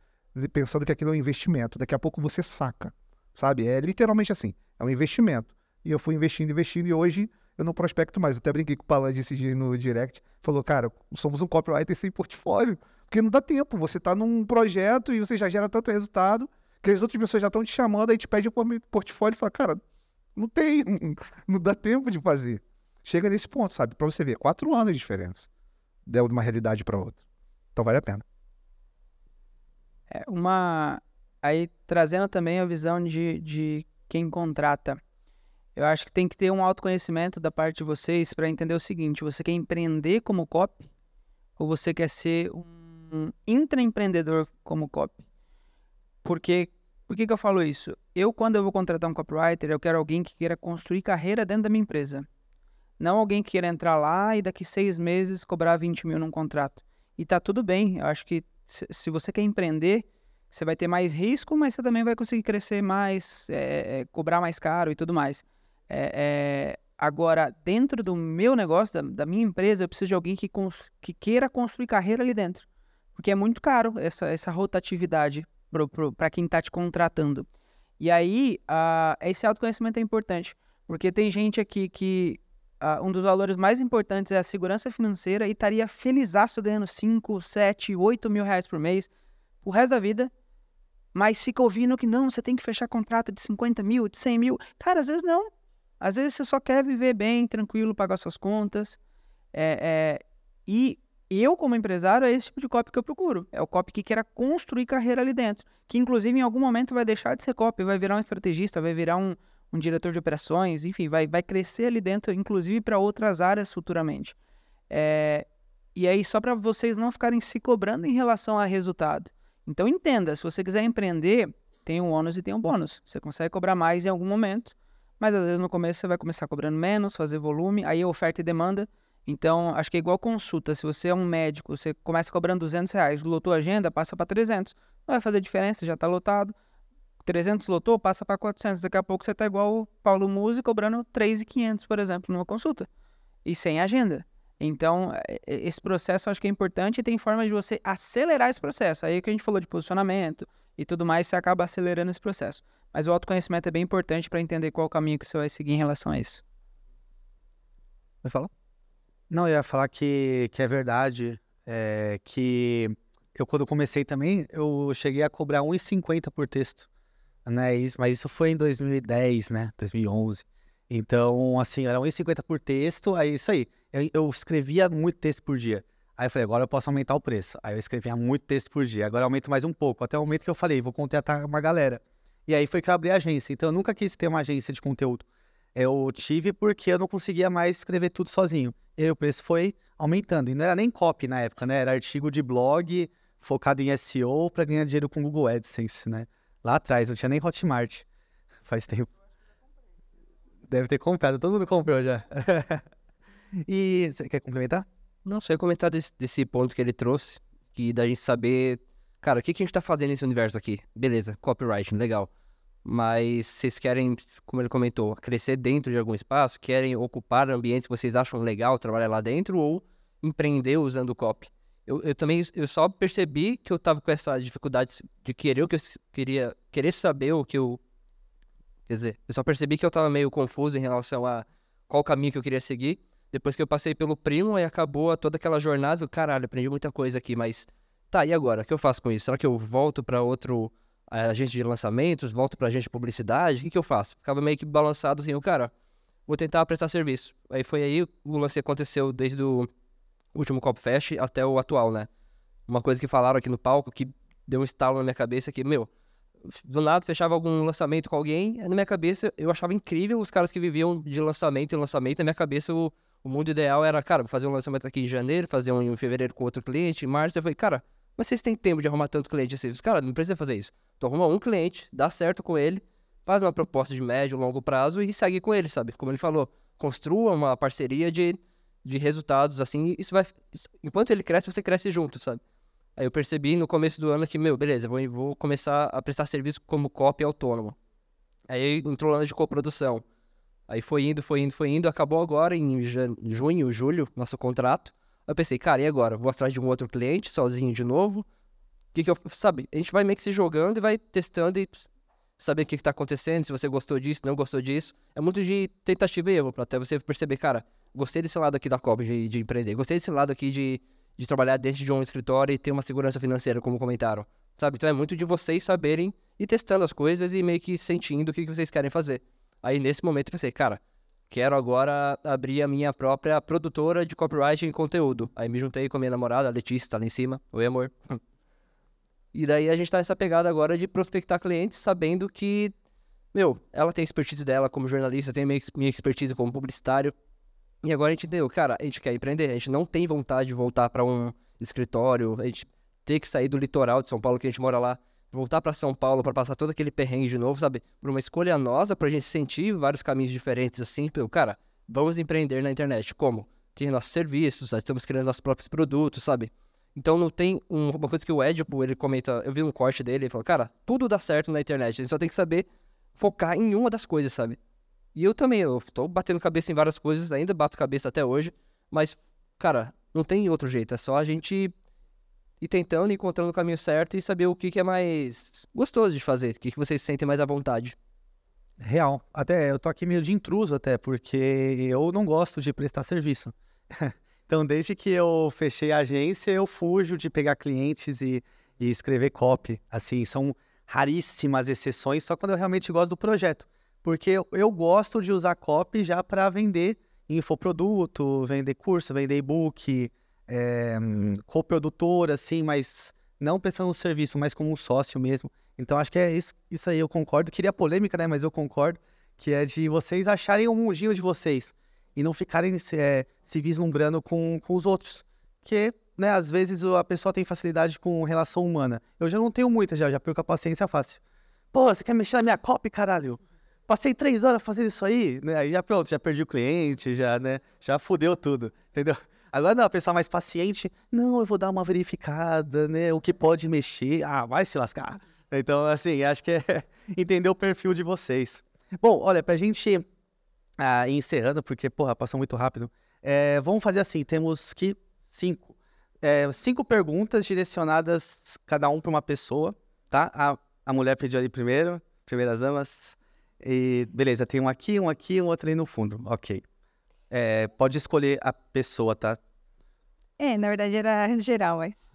pensando que aquilo é um investimento. Daqui a pouco você saca, sabe? É literalmente assim, é um investimento. E eu fui investindo, investindo e hoje eu não prospecto mais. Até brinquei com o Palan esse dia no direct. Falou, cara, somos um copywriter sem portfólio. Porque não dá tempo. Você está num projeto e você já gera tanto resultado que as outras pessoas já estão te chamando, aí te pede o portfólio e fala, cara, não tem, *laughs* não dá tempo de fazer. Chega nesse ponto, sabe? Para você ver, quatro anos de diferença de uma realidade para outra. Então vale a pena. É uma. Aí trazendo também a visão de, de quem contrata. Eu acho que tem que ter um autoconhecimento da parte de vocês para entender o seguinte: você quer empreender como cop, ou você quer ser um intraempreendedor como cop? Porque por que, que eu falo isso? Eu, quando eu vou contratar um copywriter, eu quero alguém que queira construir carreira dentro da minha empresa. Não alguém que queira entrar lá e daqui seis meses cobrar 20 mil num contrato. E tá tudo bem. Eu acho que se você quer empreender, você vai ter mais risco, mas você também vai conseguir crescer mais, é, cobrar mais caro e tudo mais. É, é, agora, dentro do meu negócio, da, da, minha empresa, eu preciso de alguém que, cons, que queira construir carreira ali dentro. Porque é muito caro essa, essa rotatividade para quem está te contratando. E aí, uh, esse autoconhecimento é importante. Porque tem gente aqui que uh, um dos valores mais importantes é a segurança financeira e estaria felizaço ganhando 5, 7, 8 mil reais por mês o resto da vida, mas fica ouvindo que não, você tem que fechar contrato de 50 mil, de 100 mil. Cara, às vezes não. Às vezes você só quer viver bem, tranquilo, pagar suas contas. É, é, e eu, como empresário, é esse tipo de copy que eu procuro. É o copy que queira construir carreira ali dentro. Que, inclusive, em algum momento vai deixar de ser copy, vai virar um estrategista, vai virar um, um diretor de operações, enfim, vai, vai crescer ali dentro, inclusive para outras áreas futuramente. É, e aí, só para vocês não ficarem se cobrando em relação a resultado. Então, entenda: se você quiser empreender, tem um ônus e tem um bônus. Você consegue cobrar mais em algum momento mas às vezes no começo você vai começar cobrando menos, fazer volume, aí é oferta e demanda. Então, acho que é igual consulta. Se você é um médico, você começa cobrando 200 reais, lotou a agenda, passa para 300. Não vai fazer diferença, já está lotado. 300 lotou, passa para 400. Daqui a pouco você está igual o Paulo Musi cobrando 3.500, por exemplo, numa consulta. E sem agenda. Então, esse processo eu acho que é importante e tem formas de você acelerar esse processo. Aí que a gente falou de posicionamento e tudo mais, você acaba acelerando esse processo. Mas o autoconhecimento é bem importante para entender qual o caminho que você vai seguir em relação a isso. Vai falar? Não, eu ia falar que, que é verdade é, que eu quando comecei também, eu cheguei a cobrar 1,50 por texto, né? Isso, mas isso foi em 2010, né? 2011. Então, assim, era 1,50 por texto, aí isso aí. Eu, eu, escrevia muito texto por dia. Aí eu falei, agora eu posso aumentar o preço. Aí eu escrevia muito texto por dia, agora eu aumento mais um pouco. Até o momento que eu falei, vou contratar uma galera. E aí foi que eu abri a agência. Então eu nunca quis ter uma agência de conteúdo. Eu tive porque eu não conseguia mais escrever tudo sozinho. E aí o preço foi aumentando. E não era nem copy na época, né? Era artigo de blog focado em SEO para ganhar dinheiro com Google AdSense, né? Lá atrás, não tinha nem Hotmart. *laughs* Faz tempo. Deve ter comprado, todo mundo comprou já. *laughs* e você quer complementar? Não, só ia comentar desse, desse ponto que ele trouxe, que da gente saber, cara, o que, que a gente tá fazendo nesse universo aqui? Beleza, copyright, legal. Mas vocês querem, como ele comentou, crescer dentro de algum espaço? Querem ocupar ambientes que vocês acham legal trabalhar lá dentro ou empreender usando o copy? Eu, eu, também eu só percebi que eu tava com essa dificuldade de querer o que eu queria, querer saber o que eu Quer dizer, eu só percebi que eu tava meio confuso em relação a qual caminho que eu queria seguir. Depois que eu passei pelo primo, e acabou toda aquela jornada. Caralho, aprendi muita coisa aqui, mas tá, e agora? O que eu faço com isso? Será que eu volto para outro eh, agente de lançamentos? Volto pra agente de publicidade? O que, que eu faço? Ficava meio que balançado assim, o cara, vou tentar prestar serviço. Aí foi aí o lance aconteceu desde o último Cop Fest até o atual, né? Uma coisa que falaram aqui no palco que deu um estalo na minha cabeça que, meu, do nada fechava algum lançamento com alguém, na minha cabeça eu achava incrível os caras que viviam de lançamento em lançamento, na minha cabeça o, o mundo ideal era, cara, vou fazer um lançamento aqui em janeiro, fazer um em fevereiro com outro cliente, em março, eu falei, cara, mas vocês têm tempo de arrumar tanto cliente assim? Cara, não precisa fazer isso. Tu arruma um cliente, dá certo com ele, faz uma proposta de médio, longo prazo e segue com ele, sabe? Como ele falou, construa uma parceria de, de resultados assim, isso vai... Isso, enquanto ele cresce, você cresce junto, sabe? Aí eu percebi no começo do ano que, meu, beleza, vou, vou começar a prestar serviço como copy autônomo. Aí entrou o ano de coprodução. Aí foi indo, foi indo, foi indo. Acabou agora em junho, julho, nosso contrato. Eu pensei, cara, e agora? Vou atrás de um outro cliente, sozinho de novo. O que, que eu. Sabe? A gente vai meio que se jogando e vai testando e saber o que, está acontecendo, se você gostou disso, não gostou disso. É muito de tentativa e erro, para até você perceber, cara, gostei desse lado aqui da COP de, de empreender, gostei desse lado aqui de de trabalhar dentro de um escritório e ter uma segurança financeira, como comentaram. Sabe? Então é muito de vocês saberem e testando as coisas e meio que sentindo o que, vocês querem fazer. Aí nesse momento eu pensei, cara, quero agora abrir a minha própria produtora de copyright em conteúdo. Aí me juntei com a minha namorada, a Letícia, tá lá em cima. Oi, amor. *laughs* e daí a gente tá nessa pegada agora de prospectar clientes sabendo que, meu, ela tem expertise dela como jornalista, tem minha expertise como publicitário. E agora a gente deu, cara, a gente quer empreender, a gente não tem vontade de voltar para um escritório, a gente ter que sair do litoral de São Paulo, que a gente mora lá, voltar para São Paulo para passar todo aquele perrengue de novo, sabe? Por uma escolha nossa, para a gente sentir vários caminhos diferentes assim, pelo cara, vamos empreender na internet. Como? Tem nossos serviços, nós estamos criando nossos próprios produtos, sabe? Então não tem um, uma coisa que o Edipo, ele comenta, eu vi um corte dele, ele falou, cara, tudo dá certo na internet, a gente só tem que saber focar em uma das coisas, sabe? E eu também, eu tô batendo cabeça em várias coisas, ainda bato cabeça até hoje, mas, cara, não tem outro jeito, é só a gente ir tentando, encontrando o caminho certo e saber o que, que é mais gostoso de fazer, o que, que vocês sentem mais à vontade. Real. Até eu tô aqui meio de intruso, até, porque eu não gosto de prestar serviço. *laughs* então, desde que eu fechei a agência, eu fujo de pegar clientes e, e escrever copy. Assim, são raríssimas exceções, só quando eu realmente gosto do projeto porque eu, gosto de usar copy já para vender infoproduto, vender curso, vender e-book, é, coprodutor, assim, mas não pensando no serviço, mas como um sócio mesmo. Então acho que é isso, isso aí, eu concordo. Queria polêmica, né? Mas eu concordo que é de vocês acharem o um mundinho de vocês e não ficarem é, se vislumbrando com, com os outros. Que, né, às vezes a pessoa tem facilidade com relação humana. Eu já não tenho muita, já, já perco a paciência fácil. Pô, você quer mexer na minha copy, caralho? Passei três horas fazendo isso aí, né? Aí já pronto, já perdi o cliente, já, né? Já fudeu tudo, entendeu? Agora não, pensar mais paciente, não, eu vou dar uma verificada, né? O que pode mexer, ah, vai se lascar. Então, assim, acho que é *laughs* entender o perfil de vocês. Bom, olha, pra gente ah, encerrando, porque, porra, passou muito rápido, é, vamos fazer assim, temos que cinco. É, cinco perguntas direcionadas cada um para uma pessoa, tá? A, a mulher pediu ali primeiro, primeiras damas. E beleza, tem um aqui, um aqui, um outro ali no fundo. Ok. É, pode escolher a pessoa, tá? É, na verdade era geral, mas. É.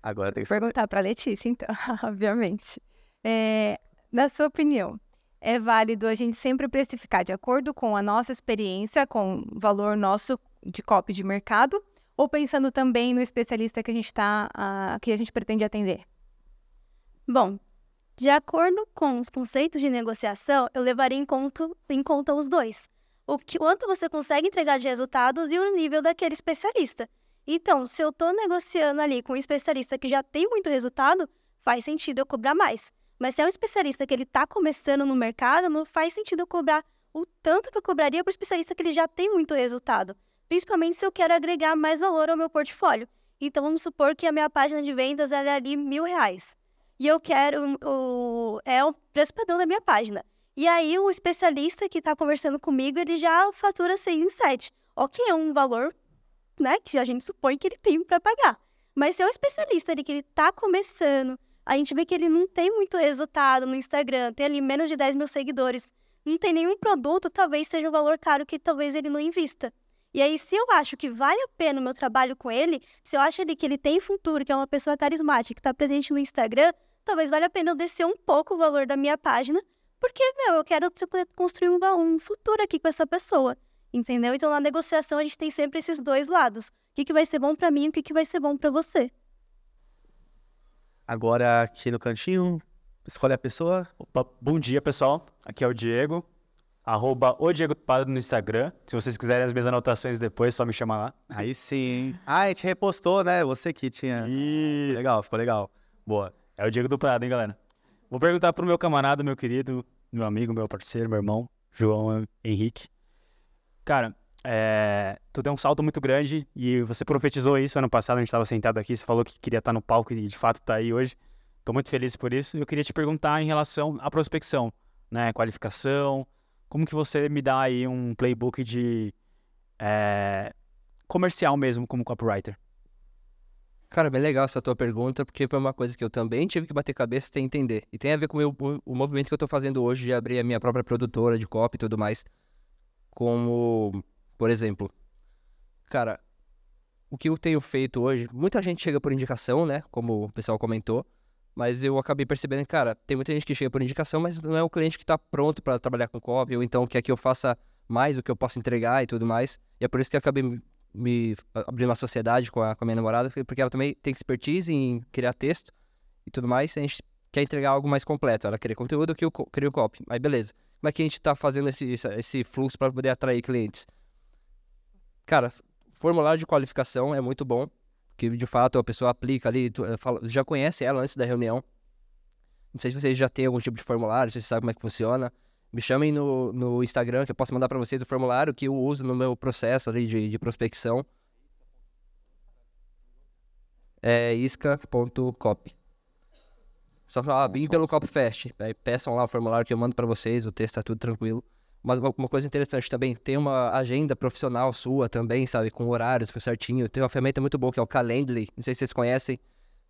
Agora tem que perguntar para Letícia, então, *laughs* obviamente. É, na sua opinião, é válido a gente sempre precificar de acordo com a nossa experiência, com o valor nosso de copy de mercado, ou pensando também no especialista que a gente está, que a gente pretende atender? Bom, de acordo com os conceitos de negociação, eu levaria em, em conta os dois. O quanto você consegue entregar de resultados e o nível daquele especialista. Então, se eu estou negociando ali com um especialista que já tem muito resultado, faz sentido eu cobrar mais. Mas se é um especialista que ele está começando no mercado, não faz sentido eu cobrar o tanto que eu cobraria para o especialista que ele já tem muito resultado. Principalmente se eu quero agregar mais valor ao meu portfólio. Então, vamos supor que a minha página de vendas é ali mil reais e eu quero o, é o preço padrão da minha página. E aí o especialista que está conversando comigo, ele já fatura 6 em 7. Ok, é um valor né, que a gente supõe que ele tem para pagar. Mas se é um especialista ali que ele está começando, a gente vê que ele não tem muito resultado no Instagram, tem ali menos de 10 mil seguidores, não tem nenhum produto, talvez seja um valor caro que talvez ele não invista. E aí, se eu acho que vale a pena o meu trabalho com ele, se eu acho ele que ele tem futuro, que é uma pessoa carismática, que está presente no Instagram, talvez valha a pena eu descer um pouco o valor da minha página, porque, meu, eu quero construir um, um futuro aqui com essa pessoa, entendeu? Então, na negociação, a gente tem sempre esses dois lados. O que, que vai ser bom para mim e o que, que vai ser bom para você. Agora, aqui no cantinho, escolhe a pessoa. Opa, bom dia, pessoal. Aqui é o Diego arroba o Diego Pardo no Instagram. Se vocês quiserem as minhas anotações depois, só me chamar lá. Aí sim. Ah, a gente repostou, né? Você que tinha. Isso. Legal, ficou legal. Boa. É o Diego do Prado, hein, galera? Vou perguntar pro meu camarada, meu querido, meu amigo, meu parceiro, meu irmão, João Henrique. Cara, é... tu deu um salto muito grande e você profetizou isso ano passado, a gente estava sentado aqui, você falou que queria estar no palco e de fato está aí hoje. Estou muito feliz por isso. Eu queria te perguntar em relação à prospecção, né? Qualificação, como que você me dá aí um playbook de é, comercial mesmo como copywriter? Cara, bem legal essa tua pergunta, porque foi uma coisa que eu também tive que bater cabeça e entender. E tem a ver com o, meu, o movimento que eu tô fazendo hoje de abrir a minha própria produtora de copy e tudo mais. Como, por exemplo, cara, o que eu tenho feito hoje, muita gente chega por indicação, né? Como o pessoal comentou. Mas eu acabei percebendo que, cara, tem muita gente que chega por indicação, mas não é o cliente que está pronto para trabalhar com copy, ou então quer que eu faça mais do que eu posso entregar e tudo mais. E é por isso que eu acabei me abrindo uma sociedade com a, com a minha namorada, porque ela também tem expertise em criar texto e tudo mais. E a gente quer entregar algo mais completo. Ela cria conteúdo, que eu crio copy. Aí beleza. Como é que a gente está fazendo esse, esse fluxo para poder atrair clientes? Cara, formulário de qualificação é muito bom que de fato a pessoa aplica ali, tu, eh, fala, já conhece ela antes da reunião. Não sei se vocês já têm algum tipo de formulário, se vocês sabem como é que funciona. Me chamem no, no Instagram, que eu posso mandar para vocês o formulário que eu uso no meu processo ali de, de prospecção. É isca.cop. Só falar, vim pelo Copfest. Peçam lá o formulário que eu mando para vocês, o texto tá tudo tranquilo. Mas uma, uma, coisa interessante também, tem uma agenda profissional sua também, sabe? Com horários, com certinho. Tem uma ferramenta muito boa que é o Calendly. Não sei se vocês conhecem.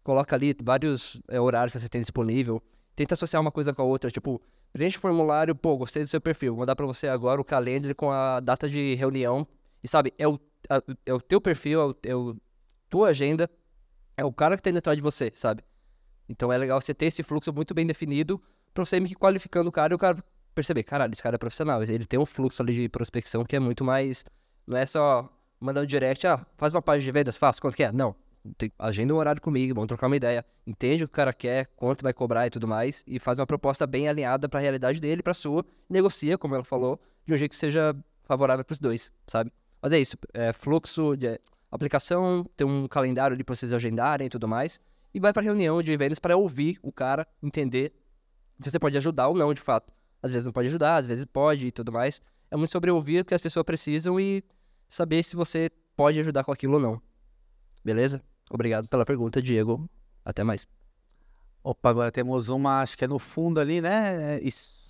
Coloca ali vários é, horários que você tem disponível. Tenta associar uma coisa com a outra. Tipo, preenche o formulário, pô, gostei do seu perfil. Vou mandar para você agora o Calendly com a data de reunião. E sabe, é o, a, é o teu perfil, é, o, é o, tua agenda, é o cara que tá indo atrás de você, sabe? Então é legal você ter esse fluxo muito bem definido pra você ir me qualificando o cara e o cara perceber, caralho, esse cara é profissional. Ele tem um fluxo ali de prospecção que é muito mais. Não é só mandar um direct, ah, faz uma página de vendas, faço quanto que é? Não. Tem, agenda um horário comigo, vamos trocar uma ideia. Entende o que o cara quer, quanto vai cobrar e tudo mais. E faz uma proposta bem alinhada para a realidade dele, para sua. Negocia, como ela falou, de um jeito que seja favorável para os dois, sabe? Mas é isso. É, fluxo de aplicação, tem um calendário ali para vocês agendarem e tudo mais. E vai para reunião de vendas para ouvir o cara, entender se você pode ajudar ou não de fato às vezes não pode ajudar, às vezes pode e tudo mais. É muito sobre ouvir o que as pessoas precisam e saber se você pode ajudar com aquilo ou não. Beleza? Obrigado pela pergunta, Diego. Até mais. Opa, agora temos uma, acho que é no fundo ali, né? É isso.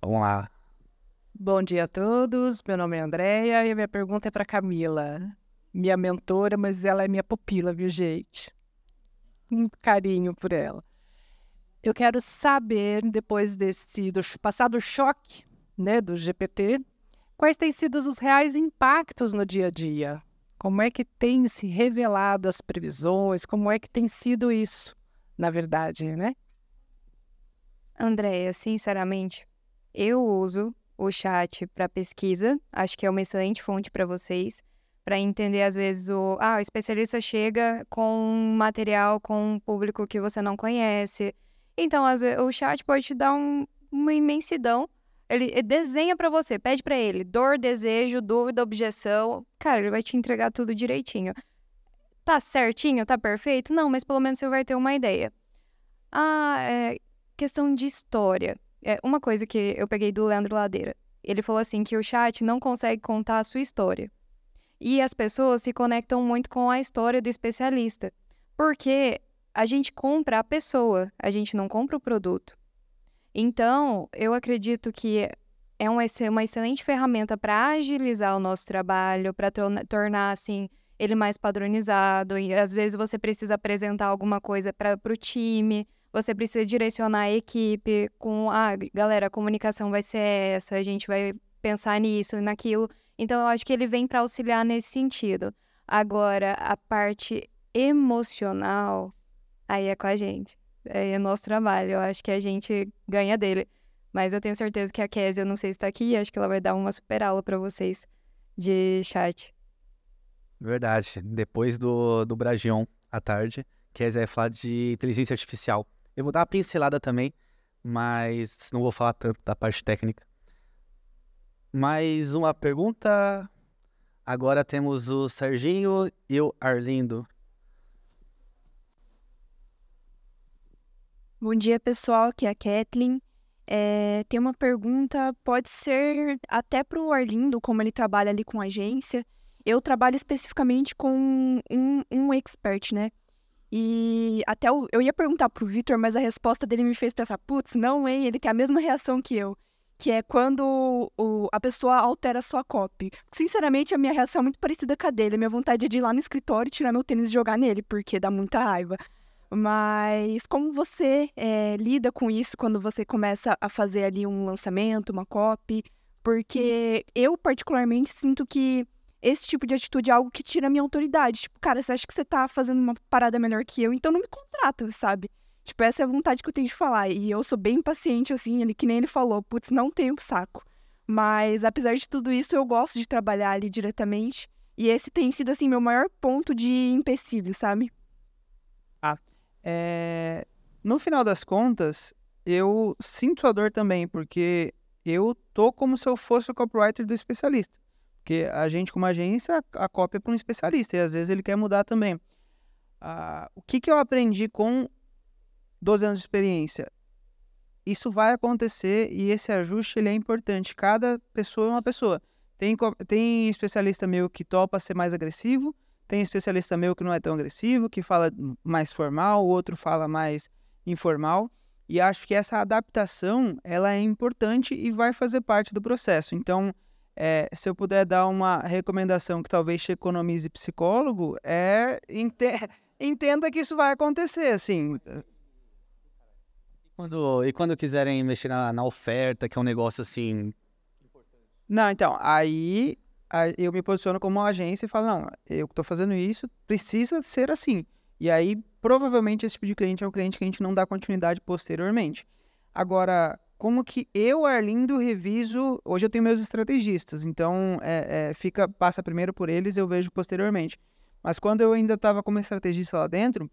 Vamos lá. Bom dia a todos. Meu nome é Andréia e a minha pergunta é para Camila, minha mentora, mas ela é minha pupila, viu, gente? muito carinho por ela. Eu quero saber, depois desse do passado choque né, do GPT, quais têm sido os reais impactos no dia a dia. Como é que tem se revelado as previsões? Como é que tem sido isso, na verdade, né? Andréia, sinceramente, eu uso o chat para pesquisa. Acho que é uma excelente fonte para vocês para entender às vezes o ah o especialista chega com um material com um público que você não conhece então às vezes, o chat pode te dar um, uma imensidão ele, ele desenha para você pede para ele dor desejo dúvida objeção cara ele vai te entregar tudo direitinho tá certinho tá perfeito não mas pelo menos você vai ter uma ideia ah é, questão de história é uma coisa que eu peguei do Leandro Ladeira ele falou assim que o chat não consegue contar a sua história e as pessoas se conectam muito com a história do especialista, porque a gente compra a pessoa, a gente não compra o produto. Então, eu acredito que é uma excelente ferramenta para agilizar o nosso trabalho, para tornar assim ele mais padronizado. E às vezes você precisa apresentar alguma coisa para o time, você precisa direcionar a equipe com a ah, galera, a comunicação vai ser essa, a gente vai pensar nisso, naquilo. Então, eu acho que ele vem para auxiliar nesse sentido. Agora, a parte emocional, aí é com a gente. Aí é nosso trabalho. Eu acho que a gente ganha dele. Mas eu tenho certeza que a Kézia, não sei se está aqui, acho que ela vai dar uma super aula para vocês de chat. Verdade. Depois do, do Bragion, à tarde, Kézia vai falar de inteligência artificial. Eu vou dar uma pincelada também, mas não vou falar tanto da parte técnica. Mais uma pergunta. Agora temos o Serginho e o Arlindo. Bom dia, pessoal. Aqui é a Kathleen. É, tem uma pergunta, pode ser até para o Arlindo, como ele trabalha ali com agência. Eu trabalho especificamente com um, um expert, né? E até eu, eu ia perguntar para o Vitor, mas a resposta dele me fez pensar, putz, não, hein? Ele tem a mesma reação que eu que é quando o, a pessoa altera a sua copy. Sinceramente, a minha reação é muito parecida com a dele. A minha vontade é de ir lá no escritório, tirar meu tênis e jogar nele, porque dá muita raiva. Mas como você é, lida com isso quando você começa a fazer ali um lançamento, uma copy? Porque eu, particularmente, sinto que esse tipo de atitude é algo que tira a minha autoridade. Tipo, cara, você acha que você tá fazendo uma parada melhor que eu, então não me contrata, sabe? Tipo, essa é a vontade que eu tenho de falar. E eu sou bem paciente, assim, ele, que nem ele falou, putz, não tenho saco. Mas, apesar de tudo isso, eu gosto de trabalhar ali diretamente. E esse tem sido, assim, meu maior ponto de empecilho, sabe? Ah, é... No final das contas, eu sinto a dor também, porque eu tô como se eu fosse o copywriter do especialista. Porque a gente, como agência, a cópia é para um especialista e às vezes ele quer mudar também. Ah, o que, que eu aprendi com 12 anos de experiência. Isso vai acontecer e esse ajuste ele é importante. Cada pessoa é uma pessoa. Tem, tem especialista meu que topa ser mais agressivo, tem especialista meu que não é tão agressivo, que fala mais formal, o outro fala mais informal. E acho que essa adaptação ela é importante e vai fazer parte do processo. Então, é, se eu puder dar uma recomendação que talvez te economize psicólogo, é *laughs* entenda que isso vai acontecer, assim. Quando, e quando quiserem mexer na, na oferta, que é um negócio assim. Importante. Não, então, aí eu me posiciono como uma agência e falo, não, eu estou fazendo isso, precisa ser assim. E aí, provavelmente, esse tipo de cliente é um cliente que a gente não dá continuidade posteriormente. Agora, como que eu, Arlindo, reviso... Hoje eu tenho meus estrategistas, então é, é, fica passa primeiro por eles eu vejo posteriormente. Mas quando eu ainda estava como estrategista lá dentro,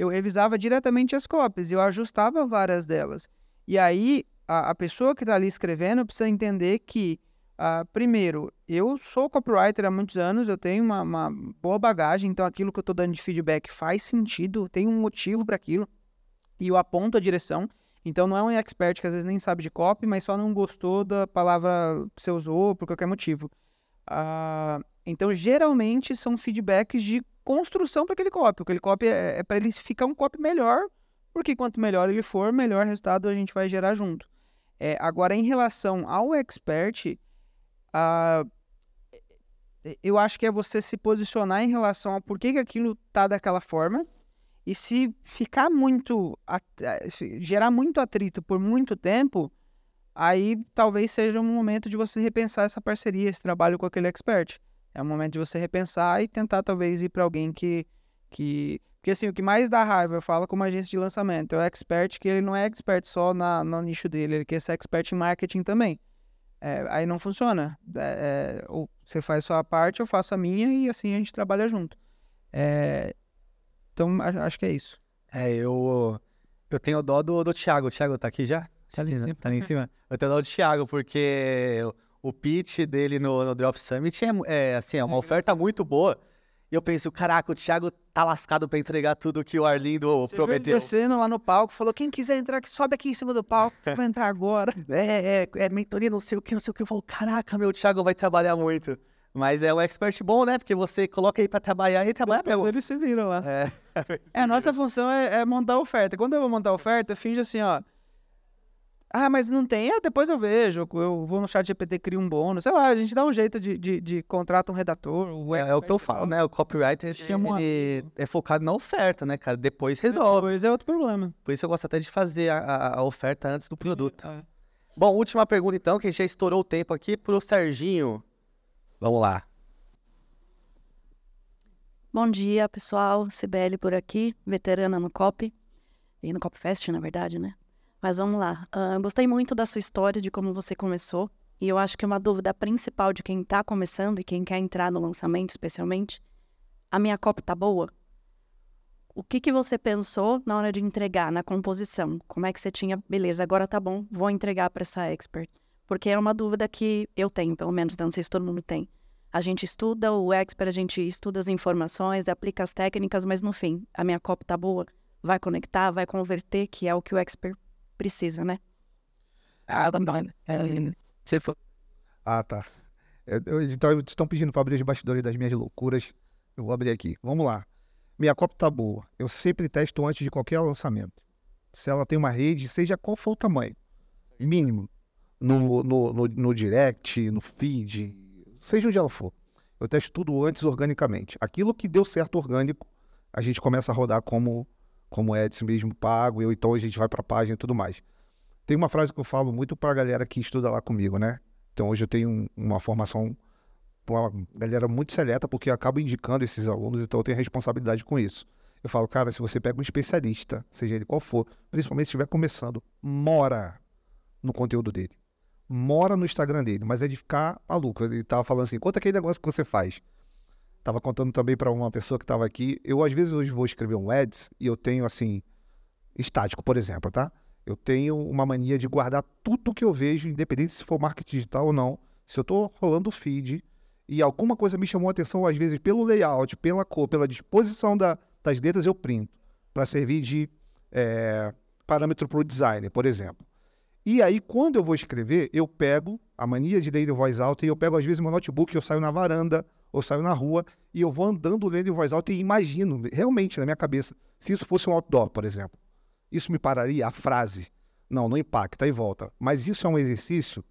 eu revisava diretamente as cópias, eu ajustava várias delas. E aí, a, a pessoa que está ali escrevendo precisa entender que, uh, primeiro, eu sou copywriter há muitos anos, eu tenho uma, uma boa bagagem, então aquilo que eu estou dando de feedback faz sentido, tem um motivo para aquilo, e eu aponto a direção. Então não é um expert que às vezes nem sabe de copy, mas só não gostou da palavra que você usou por qualquer motivo. Uh, então geralmente são feedbacks de construção para aquele copy. Aquele copy é, é para ele ficar um copy melhor, porque quanto melhor ele for, melhor resultado a gente vai gerar junto. É, agora, em relação ao expert, é, eu acho que é você se posicionar em relação a por que, que aquilo tá daquela forma. E se ficar muito, é, se gerar muito atrito por muito tempo, aí talvez seja um momento de você repensar essa parceria, esse trabalho com aquele expert. É o momento de você repensar e tentar talvez ir para alguém que, que... Porque assim, o que mais dá raiva, eu falo como agência de lançamento, é o expert que ele não é expert só na, no nicho dele, ele quer ser expert em marketing também. É, aí não funciona. É, é ou você faz sua parte, eu faço a minha e assim a gente trabalha junto. É, então, acho que é isso. É, eu, eu tenho dó do, do Thiago. O Thiago tá aqui já? Tá ali em cima. Tá ali em cima? *laughs* Eu tenho dó do Thiago, porque o pitch dele no, no Drop Summit é, é, assim, é uma é oferta muito boa. E eu penso, caraca, o Thiago tá lascado para entregar tudo que o Arlindo Você prometeu. Ele descendo lá no palco, falou: quem quiser entrar, que sobe aqui em cima do palco, vai entrar agora. *laughs* É, é, é mentoria, não sei o que, não sei o que. Eu falo, caraca, meu Thiago vai trabalhar muito. Mas é um expert bom, né? Porque você coloca aí para trabalhar e trabalha mesmo. Eles se viram lá. É, *laughs* é a nossa função é, é montar oferta. Quando eu vou montar oferta, finge assim, ó. Ah, mas não tem? Ah, depois eu vejo. Eu vou no chat GPT, crio um bônus. Sei lá, a gente dá um jeito de, de, de um redator. Um é, é, o que eu falo, né? O copywriter ele é focado na oferta, né, cara? Depois resolve. Depois é outro problema. Por isso eu gosto até de fazer a, a oferta antes do produto. É, Bom, última pergunta então, que já estourou o tempo aqui, pro Serginho. Vamos lá. Bom dia, pessoal. Cibele por aqui, veterana no COP. E no COP Fest, na verdade, né? Mas vamos lá. Uh, gostei muito da sua história, de como você começou. E eu acho que uma dúvida principal de quem está começando e quem quer entrar no lançamento, especialmente, a minha copa tá boa? O que, que você pensou na hora de entregar, na composição? Como é que você tinha, beleza, agora tá bom, vou entregar para essa expert? Porque é uma dúvida que eu tenho, pelo menos, né, não sei se todo mundo tem. A gente estuda o expert, a gente estuda as informações, aplica as técnicas, mas no fim, a minha copa tá boa? Vai conectar, vai converter, que é o que o expert precisa, né? É, ah, tá. É, então, estão pedindo para abrir os bastidores das minhas loucuras. Eu vou abrir aqui. Vamos lá. Minha copa tá boa. Eu sempre testo antes de qualquer lançamento. Se ela tem uma rede, seja qual for o tamanho, mínimo, no, no, no, no direct, no feed, seja onde ela for. Eu testo tudo antes organicamente. Aquilo que deu certo orgânico, a gente começa a rodar como como é de mesmo pago, eu, então a gente vai para a página e tudo mais. Tem uma frase que eu falo muito para a galera que estuda lá comigo, né? Então hoje eu tenho uma formação para uma galera muito seleta, porque eu acabo indicando esses alunos, então eu tenho responsabilidade com isso. Eu falo, cara, se você pega um especialista, seja ele qual for, principalmente se estiver começando, mora no conteúdo dele. Mora no Instagram dele, mas é de ficar maluco. Ele tava tá falando assim, conta aquele negócio que você faz. Tava contando também para uma pessoa que estava aqui. Eu, às vezes, hoje vou escrever um ads e eu tenho, assim, estático, por exemplo, tá? Eu tenho uma mania de guardar tudo que eu vejo, independente se for marketing digital ou não. Se eu estou rolando o feed e alguma coisa me chamou a atenção, às vezes, pelo layout, pela cor, pela disposição da, das letras, eu printo para servir de é, parâmetro para o designer, por exemplo. E aí, quando eu vou escrever, eu pego a mania de ler em voz alta e eu pego, às vezes, meu notebook, eu saio na varanda, ou saio na rua e eu vou andando lendo em voz alta e imagino, realmente na minha cabeça, se isso fosse um outdoor, por exemplo. Isso me pararia? A frase. Não, não impacta e volta. Mas isso é um exercício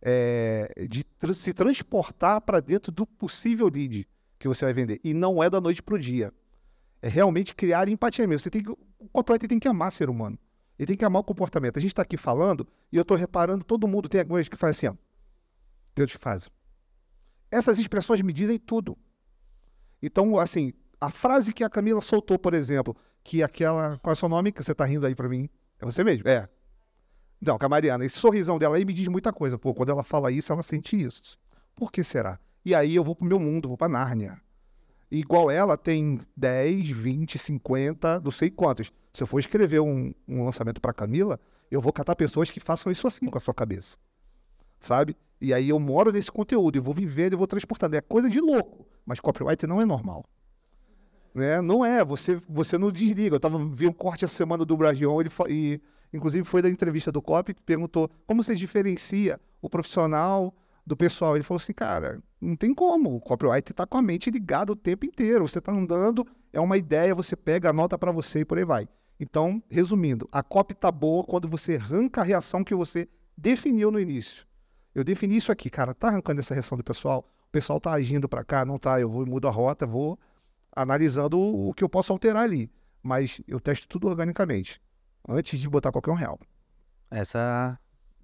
é, de se transportar para dentro do possível lead que você vai vender. E não é da noite para o dia. É realmente criar empatia mesmo. Você tem que, o copywriter tem que amar ser humano. Ele tem que amar o comportamento. A gente está aqui falando e eu estou reparando, todo mundo tem algumas que fazem assim, ó. Tem que fazem. Essas expressões me dizem tudo. Então, assim, a frase que a Camila soltou, por exemplo, que aquela. Qual é o seu nome que você está rindo aí para mim? É você mesmo? É. Não, com a Mariana, esse sorrisão dela aí me diz muita coisa. Pô, quando ela fala isso, ela sente isso. Por que será? E aí eu vou pro meu mundo, vou pra Nárnia. E igual ela, tem 10, 20, 50, não sei quantos. Se eu for escrever um, um lançamento para Camila, eu vou catar pessoas que façam isso assim com a sua cabeça sabe? E aí eu moro nesse conteúdo, eu vou vivendo, eu vou transportando. É coisa de louco, mas copyright não é normal. Né? Não é, você, você não desliga. Eu tava vi um corte a semana do Brasil, ele e inclusive foi da entrevista do Cop que perguntou como você diferencia o profissional do pessoal. Ele falou assim, cara, não tem como. O copyright está com a mente ligada o tempo inteiro. Você está andando, é uma ideia, você pega, anota para você e por aí vai. Então, resumindo, a copy tá boa quando você arranca a reação que você definiu no início. Eu defini isso aqui, cara, tá arrancando essa reação do pessoal, o pessoal tá agindo para cá, não tá, eu vou mudo a rota, vou analisando o que eu posso alterar ali. Mas eu testo tudo organicamente, antes de botar qualquer um real. Essa.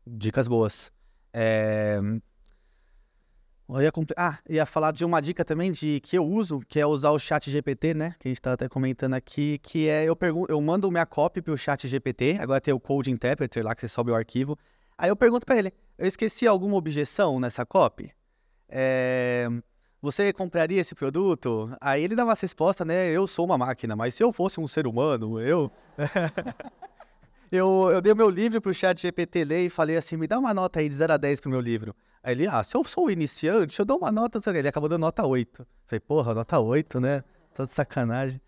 Dicas boas. É... Eu ia compl... Ah, ia falar de uma dica também de que eu uso, que é usar o chat GPT, né? Que a gente está até comentando aqui, que é eu pergunto, eu mando minha copy pro chat GPT, agora tem o Code Interpreter lá que você sobe o arquivo. Aí eu pergunto para ele: eu esqueci alguma objeção nessa copy? É, você compraria esse produto? Aí ele dava a resposta, né? Eu sou uma máquina, mas se eu fosse um ser humano, eu. *laughs* eu, eu dei o meu livro pro chat GPT ler e falei assim: me dá uma nota aí de 0 a 10 pro meu livro. Aí ele, ah, se eu sou iniciante, eu dou uma nota, Ele acabou dando nota 8. falei, porra, nota 8, né? Tá de sacanagem.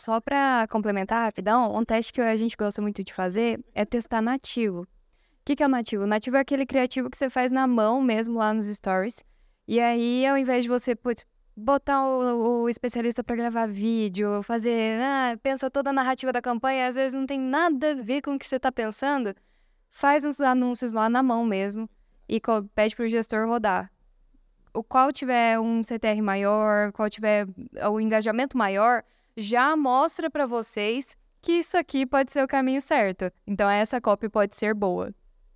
Só para complementar rapidão, um teste que a gente gosta muito de fazer é testar nativo. O que, que é o nativo? O nativo é aquele criativo que você faz na mão mesmo lá nos stories. E aí, ao invés de você putz, botar o, o especialista para gravar vídeo, fazer, ah, pensa toda a narrativa da campanha, às vezes não tem nada a ver com o que você está pensando, faz uns anúncios lá na mão mesmo e pede para o gestor rodar. O qual tiver um CTR maior, qual tiver o engajamento maior, já mostra para vocês que isso aqui pode ser o caminho certo. Então essa copy pode ser boa.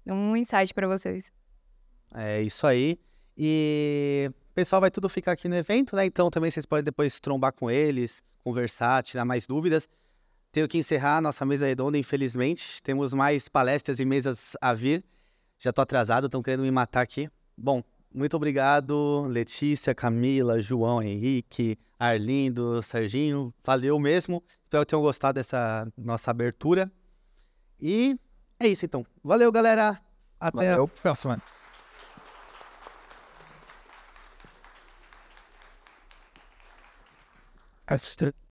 Um insight para vocês. É isso aí. E pessoal vai tudo ficar aqui no evento, né? Então também vocês podem depois trombar com eles, conversar, tirar mais dúvidas. Tenho que encerrar nossa mesa é redonda, infelizmente. Temos mais palestras e mesas a vir. Já estou atrasado, estão querendo me matar aqui. Bom, muito obrigado, Letícia, Camila, João, Henrique, Arlindo, Serginho. Valeu mesmo. Espero que tenham gostado dessa nossa abertura. E é isso então. Valeu, galera. Até Valeu. a próxima.